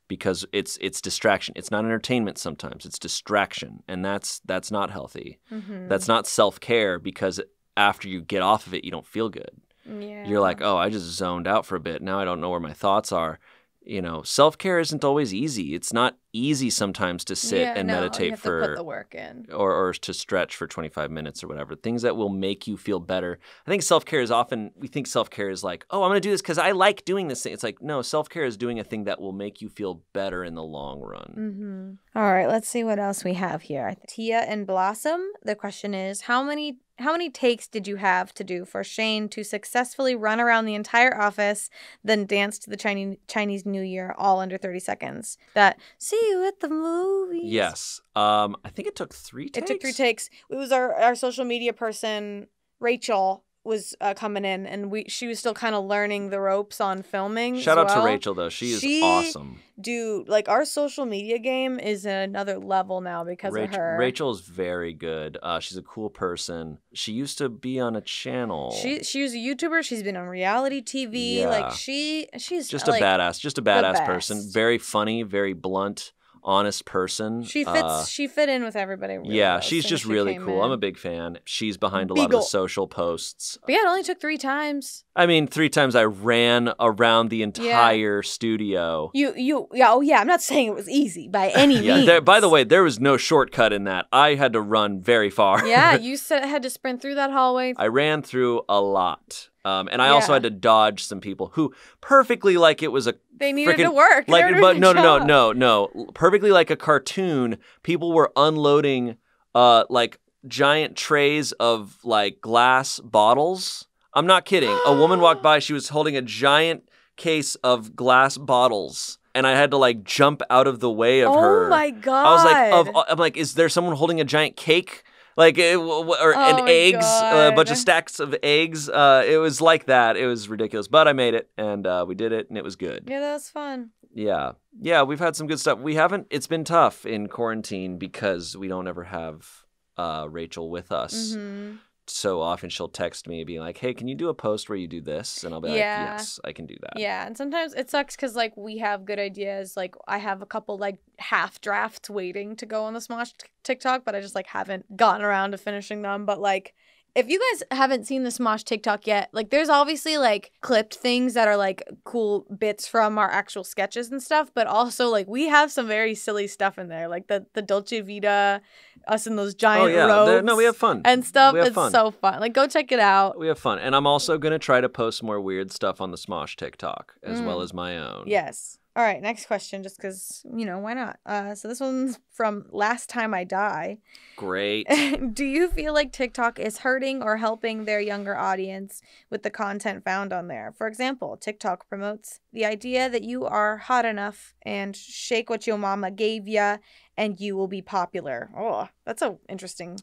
because it's it's distraction. It's not entertainment sometimes. It's distraction, and that's that's not healthy. Mm-hmm. That's not self care because after you get off of it, you don't feel good. Yeah. You're like, oh, I just zoned out for a bit. Now I don't know where my thoughts are. You know, self care isn't always easy. It's not easy sometimes to sit yeah, and no, meditate for the work in or, or to stretch for 25 minutes or whatever things that will make you feel better i think self-care is often we think self-care is like oh i'm going to do this because i like doing this thing it's like no self-care is doing a thing that will make you feel better in the long run mm-hmm. All right let's see what else we have here tia and blossom the question is how many how many takes did you have to do for Shane to successfully run around the entire office, then dance to the Chinese Chinese New Year all under 30 seconds? That see you at the movies. Yes. Um, I think it took three takes. It took three takes. It was our, our social media person, Rachel, was uh, coming in, and we she was still kind of learning the ropes on filming. Shout out well. to Rachel though; she is she, awesome. Dude, like our social media game is in another level now because Rachel, of her. Rachel is very good. Uh, she's a cool person. She used to be on a channel. She she was a YouTuber. She's been on reality TV. Yeah. Like she she's just like, a badass, just a badass person. Very funny, very blunt honest person. She uh, fits. Uh, she fit in with everybody. Really yeah, well she's just she really cool. In. I'm a big fan. She's behind a Beagle. lot of the social posts. But yeah, it only took three times. I mean, three times I ran around the entire yeah. studio. You, you, yeah, oh yeah. I'm not saying it was easy by any yeah, means. There, by the way, there was no shortcut in that. I had to run very far. yeah, you said, had to sprint through that hallway. I ran through a lot. Um, and I yeah. also had to dodge some people who perfectly like it was a they needed to work like but no no no no no perfectly like a cartoon. People were unloading uh like giant trays of like glass bottles. I'm not kidding. a woman walked by. She was holding a giant case of glass bottles and I had to like jump out of the way of oh her. Oh my god! I was like, of, I'm like, is there someone holding a giant cake? like it, or oh and eggs, uh, a bunch of stacks of eggs. Uh, it was like that. It was ridiculous, but I made it and uh, we did it, and it was good. Yeah, that was fun. Yeah, yeah, we've had some good stuff. We haven't. It's been tough in quarantine because we don't ever have uh, Rachel with us. Mm-hmm so often she'll text me being like, "Hey, can you do a post where you do this?" And I'll be yeah. like, "Yes, I can do that." Yeah, and sometimes it sucks cuz like we have good ideas. Like I have a couple like half drafts waiting to go on the Smosh TikTok, but I just like haven't gotten around to finishing them, but like if you guys haven't seen the Smosh TikTok yet, like there's obviously like clipped things that are like cool bits from our actual sketches and stuff, but also like we have some very silly stuff in there, like the the Dolce Vita us in those oh, giant oh, yeah. no, we have fun and stuff. It's fun. so fun. Like, go check it out. We have fun, and I'm also gonna try to post more weird stuff on the Smosh TikTok as mm. well as my own. Yes. All right, next question, just because, you know, why not? Uh, so this one's from Last Time I Die. Great. Do you feel like TikTok is hurting or helping their younger audience with the content found on there? For example, TikTok promotes the idea that you are hot enough and shake what your mama gave ya and you will be popular. Oh, that's an interesting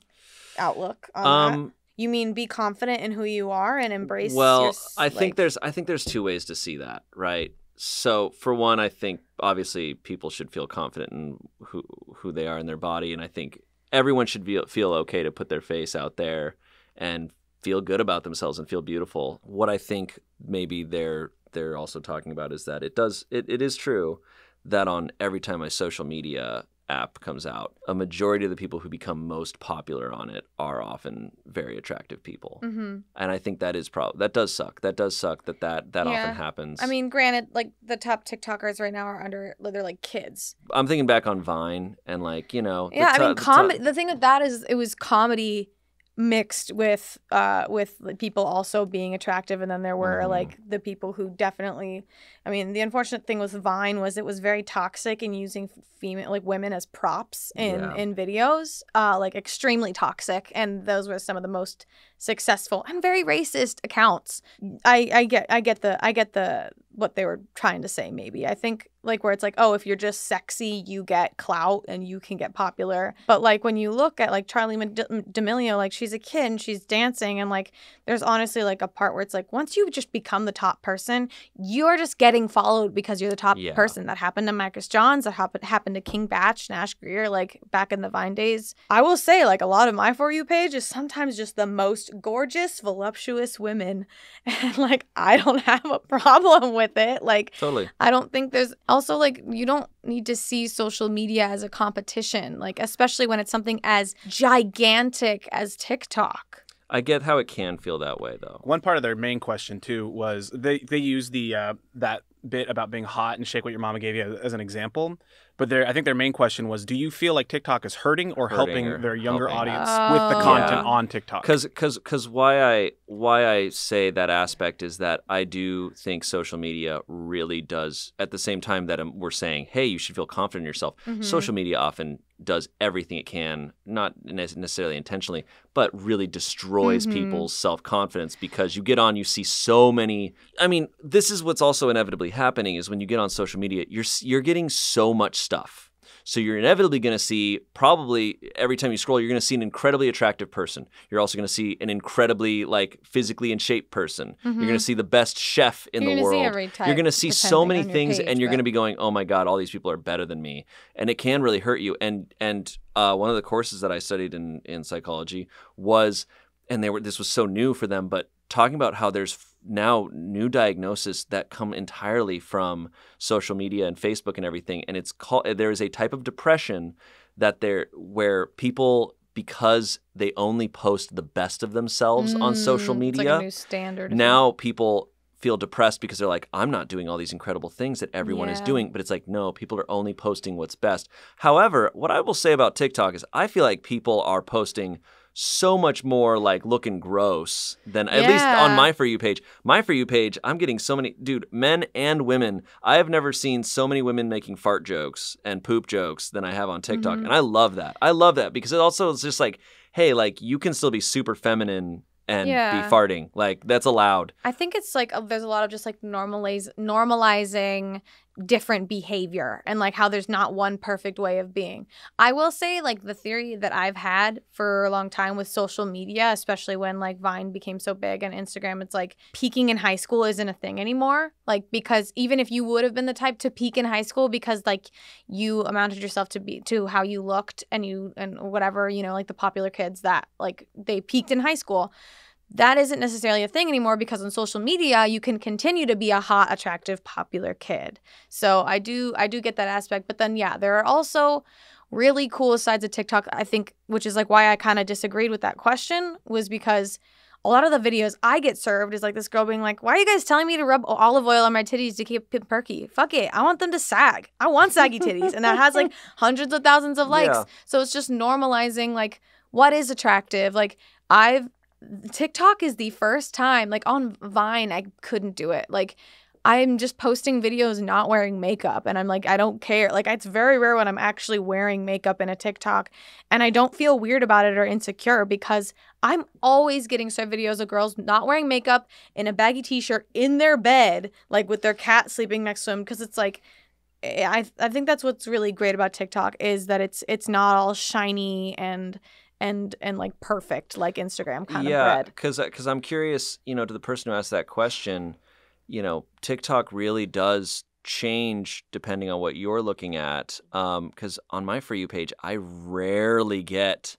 outlook on um, that. You mean be confident in who you are and embrace. Well, your, I think there's I think there's two ways to see that, right? so for one, I think obviously people should feel confident in who who they are in their body, and I think everyone should feel feel okay to put their face out there and feel good about themselves and feel beautiful. What I think maybe they're they're also talking about is that it does it, it is true that on every time my social media app comes out, a majority of the people who become most popular on it are often very attractive people, mm-hmm. and I think that is probably that does suck. That does suck that that that yeah. often happens. I mean, granted, like the top TikTokers right now are under they're like kids. I'm thinking back on Vine and like you know yeah, t- I mean comedy. The, t- the thing with that is it was comedy mixed with uh with people also being attractive and then there were mm. like the people who definitely I mean, the unfortunate thing with Vine was it was very toxic and using female like women as props in yeah. in videos, uh, like extremely toxic. And those were some of the most successful and very racist accounts. I I get I get the I get the what they were trying to say maybe. I think like where it's like, oh, if you're just sexy, you get clout and you can get popular. But like when you look at like Charlie D'Amelio, like she's a kid and she's dancing and like there's honestly like a part where it's like once you just become the top person, you're just getting getting followed because you're the top yeah. person. That happened to Marcus Johns. That happened happened to King Batch, Nash Greer, like back in the Vine days. I will say, like a lot of my for you page is sometimes just the most gorgeous, voluptuous women, and like I don't have a problem with it. Like totally. I don't think there's also like you don't need to see social media as a competition, like especially when it's something as gigantic as TikTok. I get how it can feel that way though. One part of their main question too was they they use the uh, that bit about being hot and shake what your mama gave you as an example. But their I think their main question was, do you feel like TikTok is hurting or hurting helping or their younger helping. audience oh. with the oh. content yeah. on TikTok? Because because because why I why I say that aspect is that I do think social media really does. At the same time that we're saying, hey, you should feel confident in yourself. Mm-hmm. Social media often does everything it can, not necessarily intentionally, but really destroys mm-hmm. people's self confidence because you get on, you see so many. I mean, this is what's also inevitably happening is when you get on social media, you're you're getting so much stuff so you're inevitably going to see probably every time you scroll, you're going to see an incredibly attractive person. You're also going to see an incredibly like physically in shape person. Mm-hmm. You're going to see the best chef in you're the world. Type, you're going to see so many things, page, and you're going to be going, "Oh my god, all these people are better than me," and it can really hurt you. And and uh, one of the courses that I studied in in psychology was, and they were this was so new for them, but talking about how there's now new diagnoses that come entirely from social media and Facebook and everything. And it's called there is a type of depression that there where people because they only post the best of themselves mm, on social media. Like standard. Now people feel depressed because they're like, I'm not doing all these incredible things that everyone yeah. is doing. But it's like, no, people are only posting what's best. However, what I will say about TikTok is I feel like people are posting so much more like looking gross than yeah. at least on my for you page. My for you page, I'm getting so many dude, men and women. I have never seen so many women making fart jokes and poop jokes than I have on TikTok, mm-hmm. and I love that. I love that because it also is just like, hey, like you can still be super feminine and yeah. be farting. Like that's allowed. I think it's like there's a lot of just like normalize normalizing different behavior and like how there's not one perfect way of being. I will say like the theory that I've had for a long time with social media, especially when like Vine became so big and Instagram, it's like peaking in high school isn't a thing anymore. Like because even if you would have been the type to peak in high school because like you amounted yourself to be to how you looked and you and whatever, you know, like the popular kids that like they peaked in high school that isn't necessarily a thing anymore because on social media you can continue to be a hot attractive popular kid so i do i do get that aspect but then yeah there are also really cool sides of tiktok i think which is like why i kind of disagreed with that question was because a lot of the videos I get served is like this girl being like, "Why are you guys telling me to rub olive oil on my titties to keep them perky? Fuck it, I want them to sag. I want saggy titties." and that has like hundreds of thousands of likes. Yeah. So it's just normalizing like what is attractive. Like I've TikTok is the first time, like on Vine, I couldn't do it. Like, I'm just posting videos not wearing makeup and I'm like, I don't care. Like, it's very rare when I'm actually wearing makeup in a TikTok and I don't feel weird about it or insecure because I'm always getting so videos of girls not wearing makeup in a baggy t shirt in their bed, like with their cat sleeping next to them because it's like, eh, I, I think that's what's really great about TikTok is that it's it's not all shiny and and and like perfect like Instagram kind yeah, of bread. because because I'm curious, you know, to the person who asked that question, you know, TikTok really does change depending on what you're looking at. Because um, on my for you page, I rarely get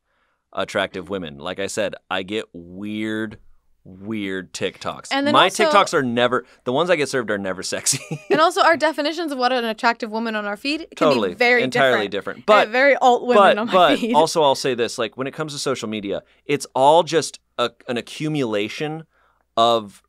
attractive women. Like I said, I get weird weird TikToks. And my also, TikToks are never the ones I get served are never sexy. and also, our definitions of what an attractive woman on our feed can totally, be very entirely different. different. But very alt women but, on my but feed. also, I'll say this: like when it comes to social media, it's all just a, an accumulation of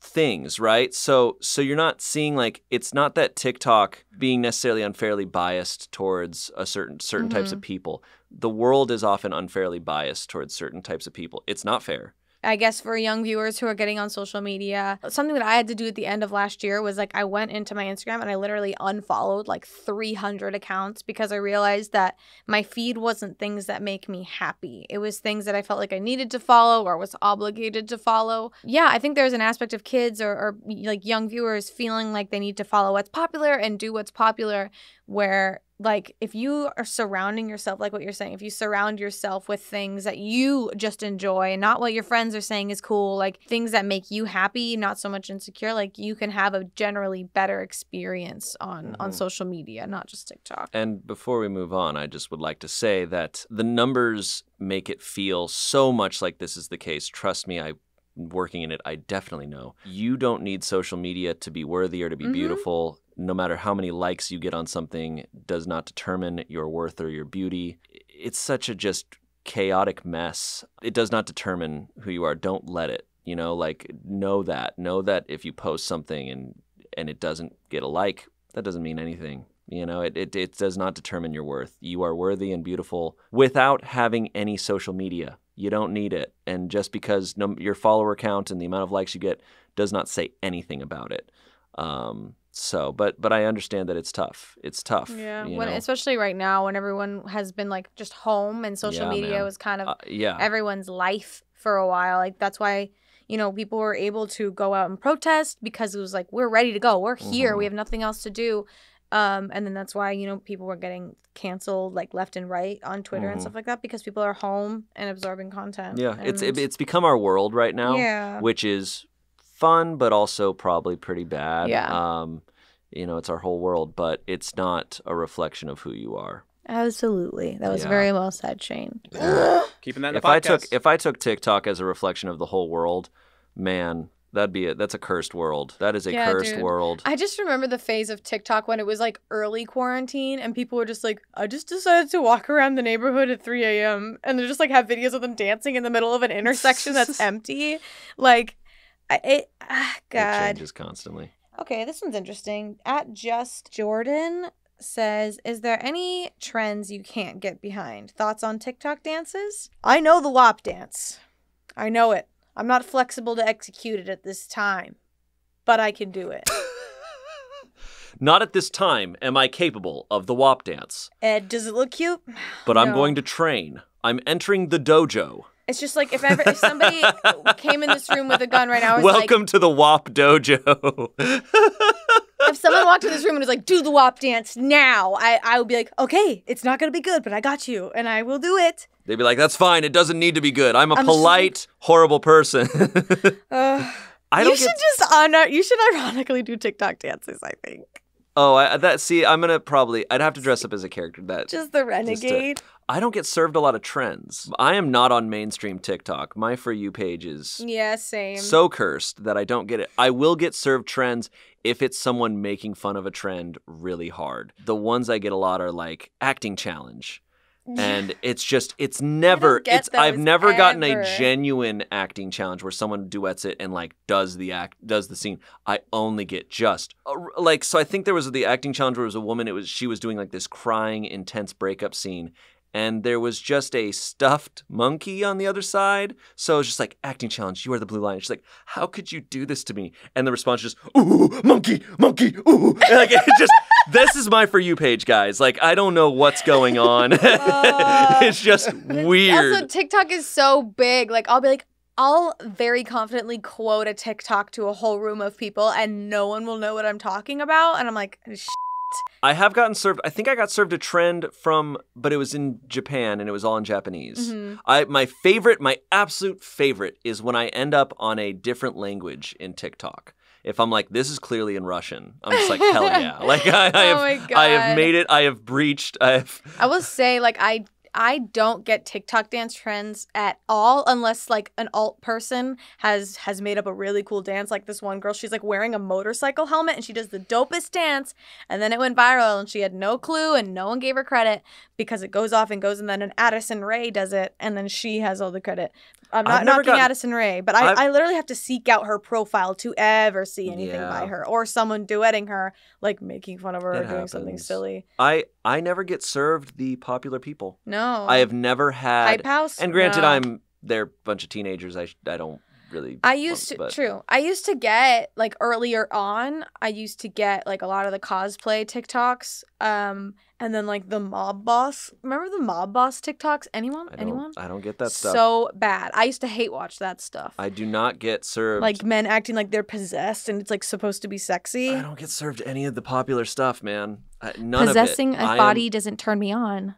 things, right? So so you're not seeing like it's not that TikTok being necessarily unfairly biased towards a certain certain mm-hmm. types of mm-hmm. people. The world is often unfairly biased towards certain types of people. It's not fair. I guess for young viewers who are getting on social media, something that I had to do at the end of last year was like I went into my Instagram and I literally unfollowed like 300 accounts because I realized that my feed wasn't things that make me happy. It was things that I felt like I needed to follow or was obligated to follow. Yeah, I think there's an aspect of kids or, or like young viewers feeling like they need to follow what's popular and do what's popular where like if you are surrounding yourself like what you're saying if you surround yourself with things that you just enjoy and not what your friends are saying is cool like things that make you happy not so much insecure like you can have a generally better experience on mm-hmm. on social media not just tiktok and before we move on i just would like to say that the numbers make it feel so much like this is the case trust me i working in it, I definitely know. You don't need social media to be worthy or to be mm-hmm. beautiful no matter how many likes you get on something does not determine your worth or your beauty. It's such a just chaotic mess. It does not determine who you are. Don't let it. You know, like know that. Know that if you post something and and it doesn't get a like, that doesn't mean anything. You know, it, it, it does not determine your worth. You are worthy and beautiful without having any social media. You don't need it. And just because no, your follower count and the amount of likes you get does not say anything about it. Um, so but but i understand that it's tough it's tough yeah when, especially right now when everyone has been like just home and social yeah, media man. was kind of uh, yeah everyone's life for a while like that's why you know people were able to go out and protest because it was like we're ready to go we're here mm-hmm. we have nothing else to do um, and then that's why you know people were getting canceled like left and right on Twitter mm-hmm. and stuff like that because people are home and absorbing content. Yeah, and... it's it, it's become our world right now, yeah. which is fun, but also probably pretty bad. Yeah. Um, you know, it's our whole world, but it's not a reflection of who you are. Absolutely. That was yeah. very well said, Shane. Keeping that if podcast. I took if I took TikTok as a reflection of the whole world, man, That'd be it. That's a cursed world. That is a yeah, cursed dude. world. I just remember the phase of TikTok when it was like early quarantine and people were just like, I just decided to walk around the neighborhood at 3 a.m. And they're just like have videos of them dancing in the middle of an intersection that's empty. Like, it, ah, God. It changes constantly. Okay, this one's interesting. At Just Jordan says, Is there any trends you can't get behind? Thoughts on TikTok dances? I know the WAP dance. I know it. I'm not flexible to execute it at this time, but I can do it. not at this time am I capable of the WAP dance. Ed, does it look cute? But no. I'm going to train. I'm entering the dojo. It's just like if ever if somebody came in this room with a gun right now. Welcome like, to the WAP dojo. if someone walked in this room and was like, "Do the WAP dance now," I I would be like, "Okay, it's not gonna be good, but I got you, and I will do it." They'd be like, "That's fine. It doesn't need to be good. I'm a I'm polite, horrible person." uh, I don't. You should get... just honor. You should ironically do TikTok dances. I think. Oh, I, that see, I'm gonna probably. I'd have to dress up as a character that. Just the renegade. Just to, I don't get served a lot of trends. I am not on mainstream TikTok. My For You page is yeah, same. so cursed that I don't get it. I will get served trends if it's someone making fun of a trend really hard. The ones I get a lot are like acting challenge. And it's just it's never it's I've never ever. gotten a genuine acting challenge where someone duets it and like does the act does the scene. I only get just uh, like so I think there was the acting challenge where it was a woman it was she was doing like this crying intense breakup scene and there was just a stuffed monkey on the other side. So it was just like acting challenge. You are the blue lion. She's like, how could you do this to me? And the response is just ooh monkey monkey ooh. And like it just this is my for you page, guys. Like I don't know what's going on. Uh, it's just weird. Also, TikTok is so big. Like I'll be like. I'll very confidently quote a TikTok to a whole room of people and no one will know what I'm talking about. And I'm like, I have gotten served. I think I got served a trend from, but it was in Japan and it was all in Japanese. Mm-hmm. I my favorite, my absolute favorite, is when I end up on a different language in TikTok. If I'm like, this is clearly in Russian, I'm just like, hell yeah! Like I, I oh have, I have made it. I have breached. I have. I will say, like I I don't get TikTok dance trends at all unless like an alt person has has made up a really cool dance like this one girl she's like wearing a motorcycle helmet and she does the dopest dance and then it went viral and she had no clue and no one gave her credit because it goes off and goes and then an Addison Ray does it and then she has all the credit. I'm not knocking gotten... Addison Ray, but I, i literally have to seek out her profile to ever see anything yeah. by her or someone duetting her, like making fun of her it or doing happens. something silly. I I never get served the popular people. No, I have never had hype house. And granted, no. I'm they're a bunch of teenagers. I I don't really. I used want, to but... true. I used to get like earlier on. I used to get like a lot of the cosplay TikToks. Um, and then like the mob boss. Remember the mob boss TikToks? Anyone? I Anyone? I don't get that stuff. So bad. I used to hate watch that stuff. I do not get served. Like men acting like they're possessed and it's like supposed to be sexy. I don't get served any of the popular stuff, man. none Possessing of it. a I body am, doesn't turn me on.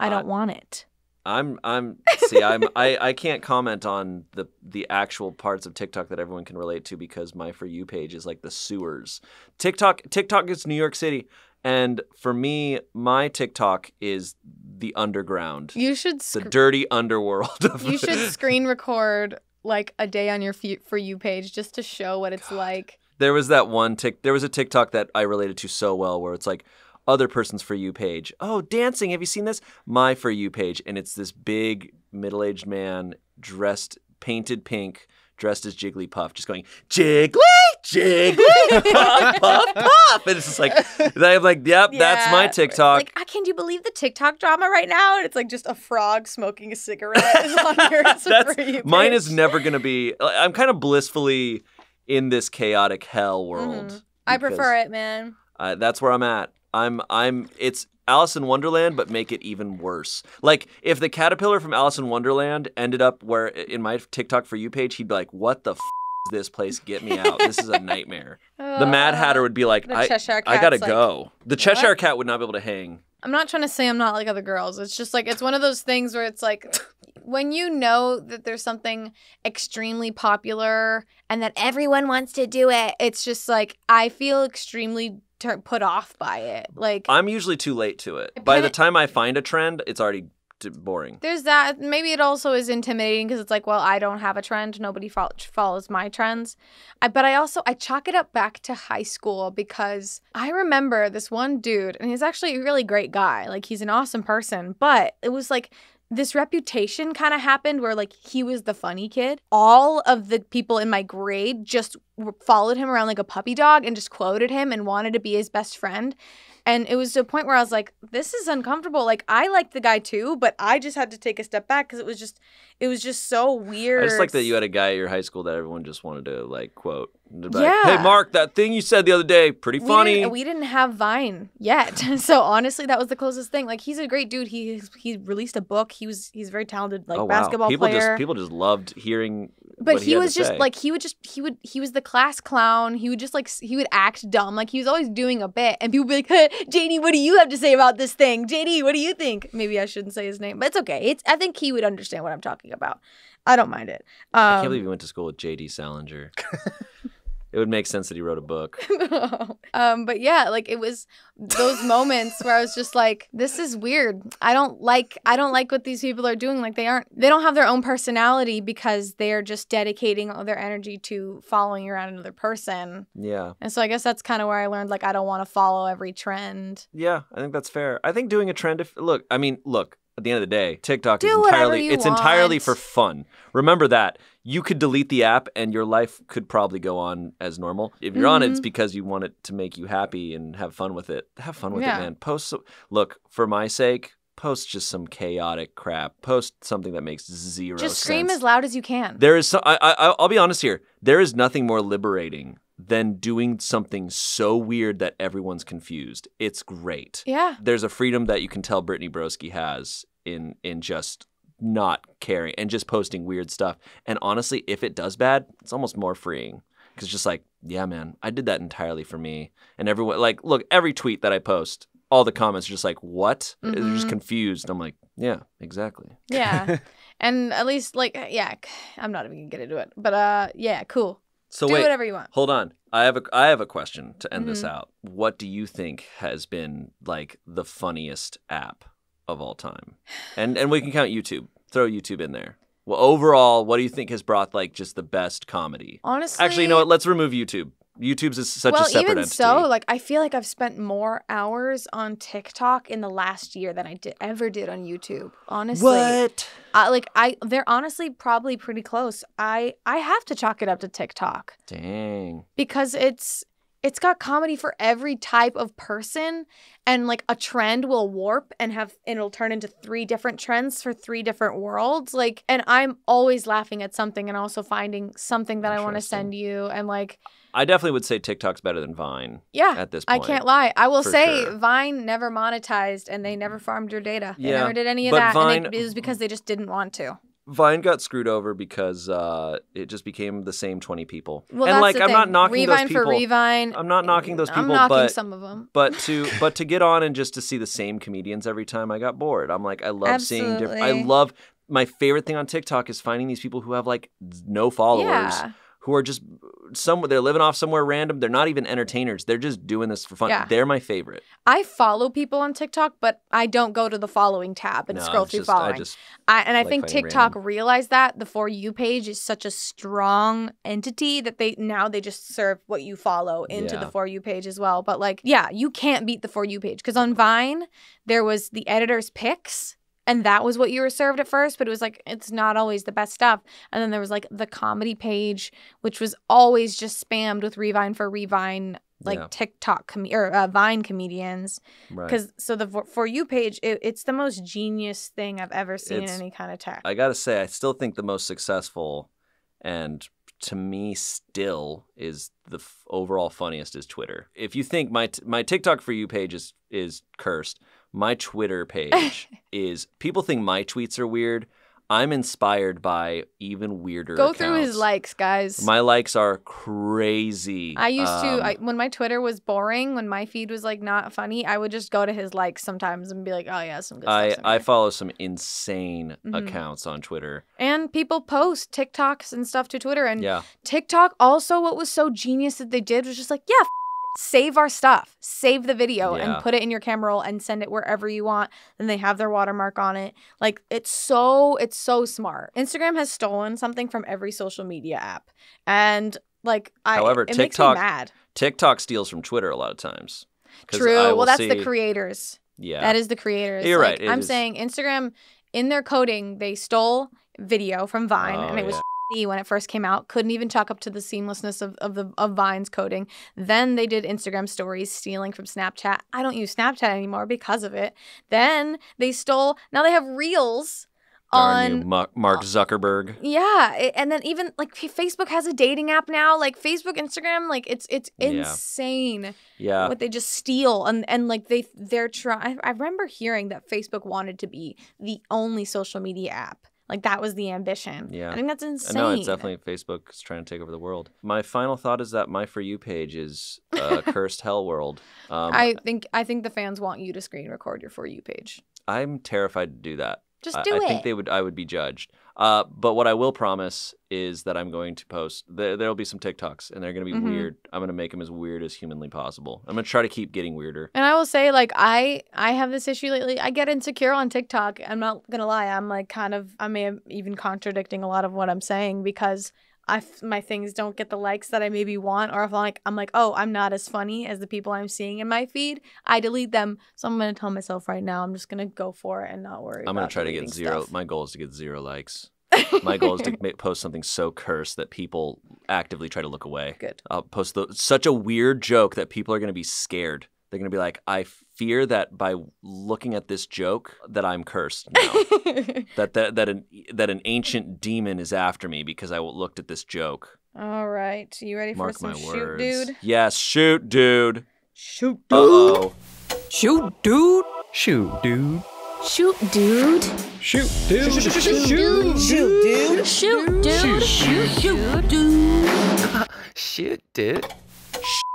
I don't want it. I'm I'm see I'm I, I can't comment on the the actual parts of TikTok that everyone can relate to because my for you page is like the sewers. TikTok TikTok is New York City. And for me, my TikTok is the underground. You should sc- the dirty underworld. Of you should screen record like a day on your for you page just to show what it's God. like. There was that one tick. There was a TikTok that I related to so well, where it's like other person's for you page. Oh, dancing. Have you seen this? My for you page, and it's this big middle-aged man dressed painted pink dressed as Jigglypuff, just going Jiggly, Jiggly, puff, puff, puff, and it's just like I'm like, yep, yeah. that's my TikTok. Like, I can you believe the TikTok drama right now? And it's like just a frog smoking a cigarette is on yours. that's, mine is never gonna be. I'm kind of blissfully in this chaotic hell world. Mm-hmm. I prefer it, man. Uh, that's where I'm at. I'm I'm it's Alice in Wonderland, but make it even worse. Like if the caterpillar from Alice in Wonderland ended up where in my TikTok for you page, he'd be like, "What the." F- this place get me out this is a nightmare the mad hatter would be like I, I gotta like, go the cheshire what? cat would not be able to hang i'm not trying to say i'm not like other girls it's just like it's one of those things where it's like when you know that there's something extremely popular and that everyone wants to do it it's just like i feel extremely ter- put off by it. Like I'm usually too late to it. By the time I find a trend, it's already t- boring. There's that. Maybe it also is intimidating because it's like, well, I don't have a trend. Nobody fo- follows my trends. I, but I also I chalk it up back to high school because I remember this one dude, and he's actually a really great guy. Like he's an awesome person, but it was like this reputation kind of happened where like he was the funny kid. All of the people in my grade just followed him around like a puppy dog and just quoted him and wanted to be his best friend. And it was to a point where I was like, this is uncomfortable. Like I liked the guy too, but I just had to take a step back because it was just it was just so weird. I just like that you had a guy at your high school that everyone just wanted to like quote. Like, yeah. hey Mark, that thing you said the other day, pretty funny. We didn't, we didn't have Vine yet. so honestly, that was the closest thing. Like he's a great dude. He he released a book. He was he's very talented like oh, wow. basketball people player. Just, people just loved hearing but he, he was just say. like he would just he would he was the class clown. He would just like he would act dumb. Like he was always doing a bit, and people would be like, "JD, what do you have to say about this thing? JD, what do you think?" Maybe I shouldn't say his name, but it's okay. It's I think he would understand what I'm talking about. I don't mind it. Um, I can't um, believe you went to school with JD Salinger. it would make sense that he wrote a book. um, but yeah, like it was those moments where I was just like, this is weird. I don't like I don't like what these people are doing. Like they aren't they don't have their own personality because they are just dedicating all their energy to following around another person. Yeah. And so I guess that's kind of where I learned like I don't want to follow every trend. Yeah, I think that's fair. I think doing a trend if look, I mean, look, at the end of the day, TikTok Do is entirely it's want. entirely for fun. Remember that. You could delete the app and your life could probably go on as normal. If you're mm-hmm. on it, it's mm-hmm. because you want it to make you happy and have fun with it. Have fun with yeah. it, man. Post look, for my sake, post just some chaotic crap. Post something that makes zero Just sense. scream as loud as you can. There is so- I I I'll be honest here. There is nothing more liberating than doing something so weird that everyone's confused. It's great. Yeah. There's a freedom that you can tell Brittany Broski has in in just not caring and just posting weird stuff. And honestly, if it does bad, it's almost more freeing. Cause it's just like, yeah, man, I did that entirely for me. And everyone like, look, every tweet that I post, all the comments are just like, what? Mm-hmm. They're just mm-hmm. confused. I'm like, yeah, exactly. Yeah. and at least like yeah, I'm not even gonna get into it. But uh yeah, cool. So do wait, whatever you want. Hold on. I have a I have a question to end mm-hmm. this out. What do you think has been like the funniest app of all time? And and we can count YouTube. Throw YouTube in there. Well, overall, what do you think has brought like just the best comedy? Honestly, actually, you know what? Let's remove YouTube. YouTube's is such well, a separate even so, like I feel like I've spent more hours on TikTok in the last year than I did ever did on YouTube. Honestly, what? I, uh, like I, they're honestly probably pretty close. I I have to chalk it up to TikTok. Dang. Because it's it's got comedy for every type of person and like a trend will warp and have and it'll turn into three different trends for three different worlds like and i'm always laughing at something and also finding something that i want to send you and like i definitely would say tiktok's better than vine yeah at this point i can't lie i will say sure. vine never monetized and they never mm-hmm. farmed your data they yeah, never did any of that vine, and it was because they just didn't want to Vine got screwed over because uh, it just became the same twenty people. Well, and that's like the I'm thing. not knocking Revine those people. for Revine. I'm not knocking those people, I'm knocking but some of them. but to but to get on and just to see the same comedians every time, I got bored. I'm like, I love seeing different. I love my favorite thing on TikTok is finding these people who have like no followers. Yeah who are just somewhere they're living off somewhere random. They're not even entertainers. They're just doing this for fun. Yeah. They're my favorite. I follow people on TikTok, but I don't go to the following tab and no, scroll through just, following. I just, I, and I think TikTok random. realized that the for you page is such a strong entity that they now they just serve what you follow into yeah. the for you page as well. But like, yeah, you can't beat the for you page because on Vine there was the editor's picks and that was what you were served at first, but it was like it's not always the best stuff. And then there was like the comedy page, which was always just spammed with Revine for Revine like yeah. TikTok com- or uh, Vine comedians. Because right. so the for you page, it, it's the most genius thing I've ever seen it's, in any kind of tech. I gotta say, I still think the most successful and to me still is the f- overall funniest is Twitter. If you think my t- my TikTok for you page is is cursed, my Twitter page is people think my tweets are weird. I'm inspired by even weirder. Go accounts. through his likes, guys. My likes are crazy. I used um, to I, um, when my Twitter was boring, when my feed was like not funny, I would just go to his likes sometimes and be like, "Oh yeah, some good I, stuff." I I follow some insane mm-hmm. accounts on Twitter, and people post TikToks and stuff to Twitter. And yeah. TikTok also, what was so genius that they did was just like, "Yeah, save our stuff, save the video yeah. and put it in your camera roll and send it wherever you want. Then they have their watermark on it. Like it's so it's so smart. Instagram has stolen something from every social media app. And like I However, it TikTok makes me mad. TikTok steals from Twitter a lot of times. True. Well, that's see... the creators. Yeah. That is the creators. You're like, right. I'm is... saying Instagram in their coding, they stole video from Vine oh, and it was oh, when it first came out couldn't even chalk up to the seamlessness of, of the of vine's coding then they did instagram stories stealing from snapchat i don't use snapchat anymore because of it then they stole now they have reels Darn on you, Mark Zuckerberg. Yeah, and then even like Facebook has a dating app now. Like Facebook, Instagram, like it's it's insane. Yeah, what they just steal and and like they they're trying. I remember hearing that Facebook wanted to be the only social media app like that was the ambition. Yeah. I think that's insane. No, it's definitely Facebook's trying to take over the world. My final thought is that my for you page is uh, a cursed hell world. Um, I think I think the fans want you to screen record your for you page. I'm terrified to do that. Just do I, it. I think they would I would be judged. Uh, but what I will promise is that I'm going to post. There, there'll be some TikToks, and they're going to be mm-hmm. weird. I'm going to make them as weird as humanly possible. I'm going to try to keep getting weirder. And I will say, like, I I have this issue lately. I get insecure on TikTok. I'm not going to lie. I'm like kind of. I may am even contradicting a lot of what I'm saying because if my things don't get the likes that I maybe want, or if I'm like, I'm like, oh, I'm not as funny as the people I'm seeing in my feed, I delete them. So I'm gonna tell myself right now, I'm just gonna go for it and not worry. I'm gonna try to get zero. Stuff. My goal is to get zero likes. my goal is to make, post something so cursed that people actively try to look away. Good. I'll post the, such a weird joke that people are gonna be scared they're going to be like, I fear that by looking at this joke that I'm cursed now. that, that, that, an, that an ancient demon is after me because I looked at this joke. All right. You ready Mark for some shoot, words. dude? Yes, shoot, dude. Shoot, dude. Uh-oh. Shoot, dude. Shoot, dude. Shoot, dude. Shoot, dude. Shoot, dude. Shoot, dude. Shoot, dude. Shoot, dude. Shoot, dude. Shoot, dude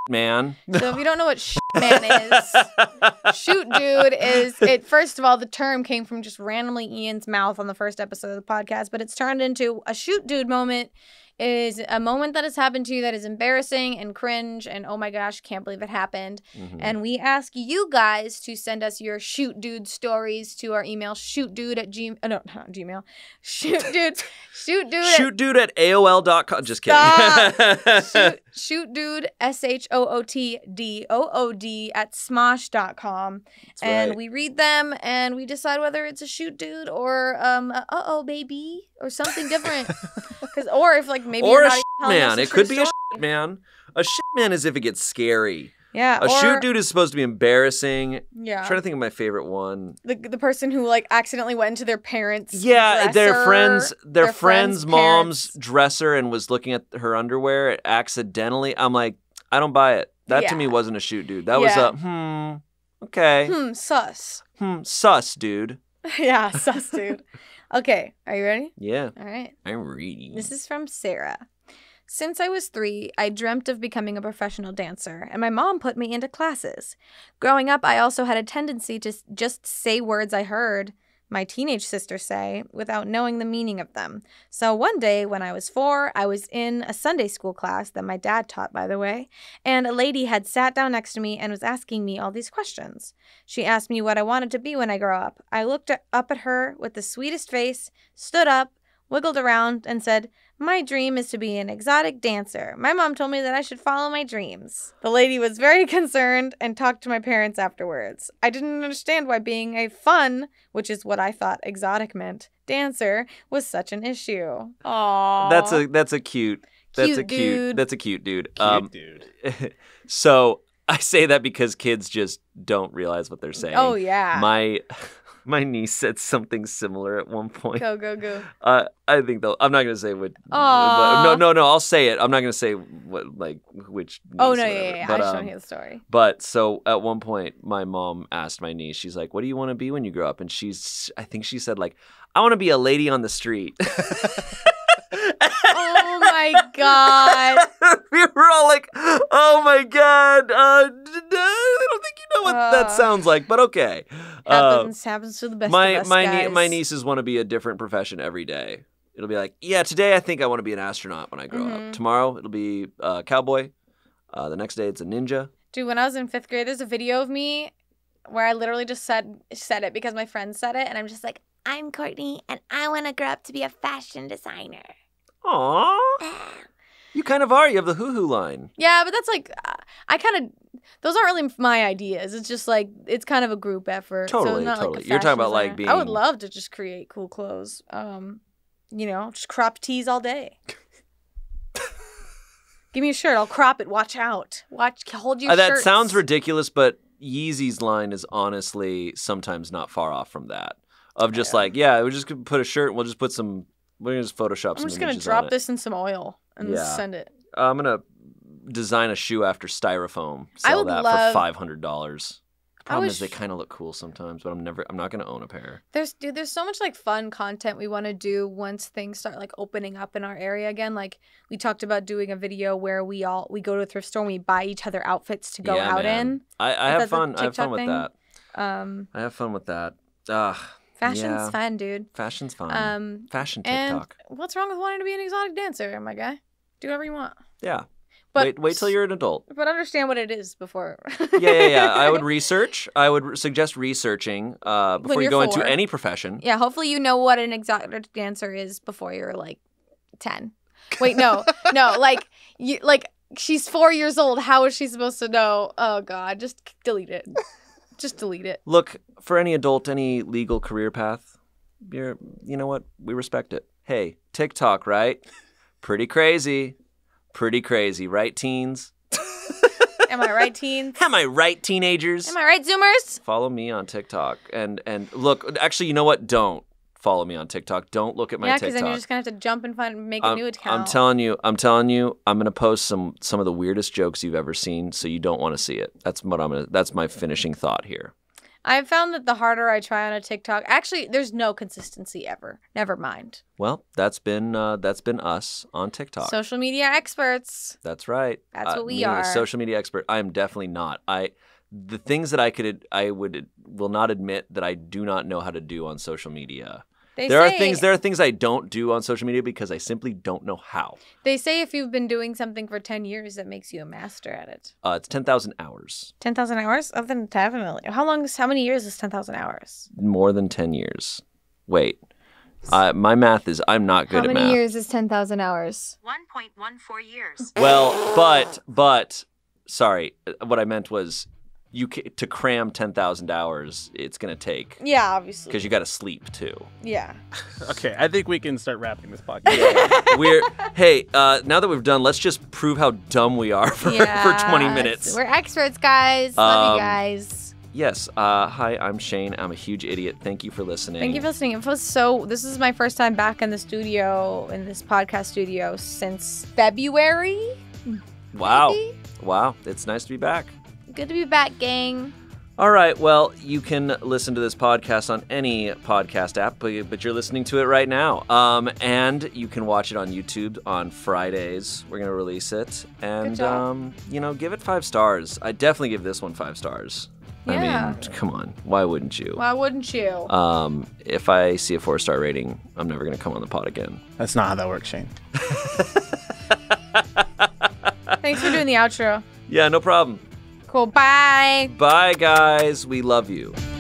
man. So if you don't know what shoot man is, shoot dude is it first of all the term came from just randomly Ian's mouth on the first episode of the podcast, but it's turned into a shoot dude moment is a moment that has happened to you that is embarrassing and cringe and oh my gosh, can't believe it happened. Mm-hmm. And we ask you guys to send us your shoot dude stories to our email dude at gmail. Uh, no, not Gmail. Shoot dude. shoot dude. Shoot dude at, AOL.com. Just kidding. shoot shoot dude S H O O T D O O D at smosh.com. That's and right. we read them and we decide whether it's a shoot dude or um uh oh baby or something different. Cause or if like maybe or a shit man. It could be story. a shit man. A shit man is if it gets scary. Yeah, a or, shoot dude is supposed to be embarrassing. Yeah, I'm trying to think of my favorite one. The the person who like accidentally went to their parents. Yeah, dresser, their friends, their, their friends', friends mom's dresser and was looking at her underwear accidentally. I'm like, I don't buy it. That yeah. to me wasn't a shoot dude. That yeah. was a hmm, okay, hmm, sus, hmm, sus, dude. yeah, sus, dude. okay, are you ready? Yeah. All right. I'm ready. This is from Sarah. Since I was three, I dreamt of becoming a professional dancer, and my mom put me into classes. Growing up, I also had a tendency to just say words I heard my teenage sister say without knowing the meaning of them. So one day when I was four, I was in a Sunday school class that my dad taught, by the way, and a lady had sat down next to me and was asking me all these questions. She asked me what I wanted to be when I grow up. I looked up at her with the sweetest face, stood up, wiggled around, and said, My dream is to be an exotic dancer. My mom told me that I should follow my dreams. The lady was very concerned and talked to my parents afterwards. I didn't understand why being a fun, which is what I thought exotic meant, dancer was such an issue. Aww. That's a that's a cute that's cute a cute dude. that's a cute dude. Cute um, dude. so I say that because kids just don't realize what they're saying. Oh yeah. My my niece said something similar at one point. Go go go. Uh, I think though I'm not gonna say what. no no no I'll say it. I'm not gonna say what like which. oh no yeah, yeah, yeah. But, I just um, want to hear the story. But so at one point my mom asked my niece, she's like, "What do you want to be when you grow up?" And she's I think she said like, "I want to be a lady on the street." oh my god. we were all like, "Oh my god." Uh, know what uh, that sounds like, but okay. Happens, uh, happens to the best my, of us, my, guys. Nie- my nieces want to be a different profession every day. It'll be like, yeah, today I think I want to be an astronaut when I grow mm-hmm. up. Tomorrow it'll be a cowboy. Uh, the next day it's a ninja. Dude, when I was in fifth grade, there's a video of me where I literally just said said it because my friend said it, and I'm just like, I'm Courtney, and I want to grow up to be a fashion designer. Aww. You kind of are. You have the hoo hoo line. Yeah, but that's like, uh, I kind of, those aren't really my ideas. It's just like, it's kind of a group effort. Totally, so totally. Like You're talking about designer. like being. I would love to just create cool clothes. Um, you know, just crop tees all day. Give me a shirt. I'll crop it. Watch out. Watch. Hold your. Uh, that sounds ridiculous, but Yeezy's line is honestly sometimes not far off from that. Of just yeah. like, yeah, we're just gonna put a shirt. We'll just put some. We're gonna just Photoshop. I'm just gonna drop this in some oil and yeah. send it. Uh, I'm gonna design a shoe after styrofoam. Sell I would that love... for five hundred dollars. Problem is, they kind of look cool sometimes, but I'm never, I'm not gonna own a pair. There's, dude, there's so much like fun content we want to do once things start like opening up in our area again. Like we talked about doing a video where we all we go to a thrift store and we buy each other outfits to go yeah, out man. in. I, I have fun. I have fun with that. Um, I have fun with that. Ah, Fashion's yeah. fun, dude. Fashion's fun. Um, Fashion TikTok. And what's wrong with wanting to be an exotic dancer, my guy? Do whatever you want. Yeah. But wait, wait till you're an adult. But understand what it is before. yeah, yeah, yeah. I would research. I would suggest researching uh, before you go four. into any profession. Yeah, hopefully you know what an exotic dancer is before you're like ten. Wait, no, no, like you, like she's four years old. How is she supposed to know? Oh God, just delete it. Just delete it. Look, for any adult, any legal career path, you're, you know what? We respect it. Hey, TikTok, right? Pretty crazy. Pretty crazy, right, teens? Am I right, teens? Am I right, teenagers? Am I right, Zoomers? Follow me on TikTok and and look. Actually, you know what? Don't follow me on TikTok. Don't look at my yeah, TikTok. Yeah, because then you're just gonna have to jump and find make am a new account. I'm telling you, I'm telling you, I'm gonna post some some of the weirdest jokes you've ever seen, so you don't want to see it. That's what I'm gonna. That's my finishing thought here. I've found that the harder I try on a TikTok, actually, there's no consistency ever. Never mind. Well, that's been uh, that's been us on TikTok. Social media experts. That's right. That's uh, what we are. social media expert. I am definitely not. I the things that I could I would will not admit that I do not know how to do on social media they there say, are things there are things I don't do on social media because I simply don't know how. They say if you've been doing something for 10 years that makes you a master at it. Uh, it's 10,000 hours. 10,000 hours? Oh, then definitely. How long is how many years is 10,000 hours? More than 10 years. Wait. Uh, my math is I'm not good How at math. How many years is 10,000 hours? 1.14 years. Well, but but sorry, uh, what I meant was you to cram 10,000 hours it's going to take. Yeah, obviously. Cuz you got to sleep too. Yeah. okay, I think we can start wrapping this podcast. Yeah. We're hey, uh, now that we've done, let's just prove how dumb we are for, for 20 minutes. We're experts, guys. Love you um, guys yes. Uh, hi, I'm Shane. I'm a huge idiot. Thank you for listening. Thank you for listening. It was so. This is my first time back in the studio, in this podcast studio, since February. Wow. Maybe? Wow. It's nice to be back. Good to be back, gang. All right. Well, you can listen to this podcast on any podcast app, but you're listening to it right now. Um, and you can watch it on YouTube on Fridays. We're going to release it. And, um, you know, give it five stars. I definitely give this one five stars. Yeah. I mean, come on. Why wouldn't you? Why wouldn't you? Um, if I see a four star rating, I'm never going to come on the pod again. That's not how that works, Shane. Thanks for doing the outro. Yeah, no problem. Cool. Bye. Bye, guys. We love you.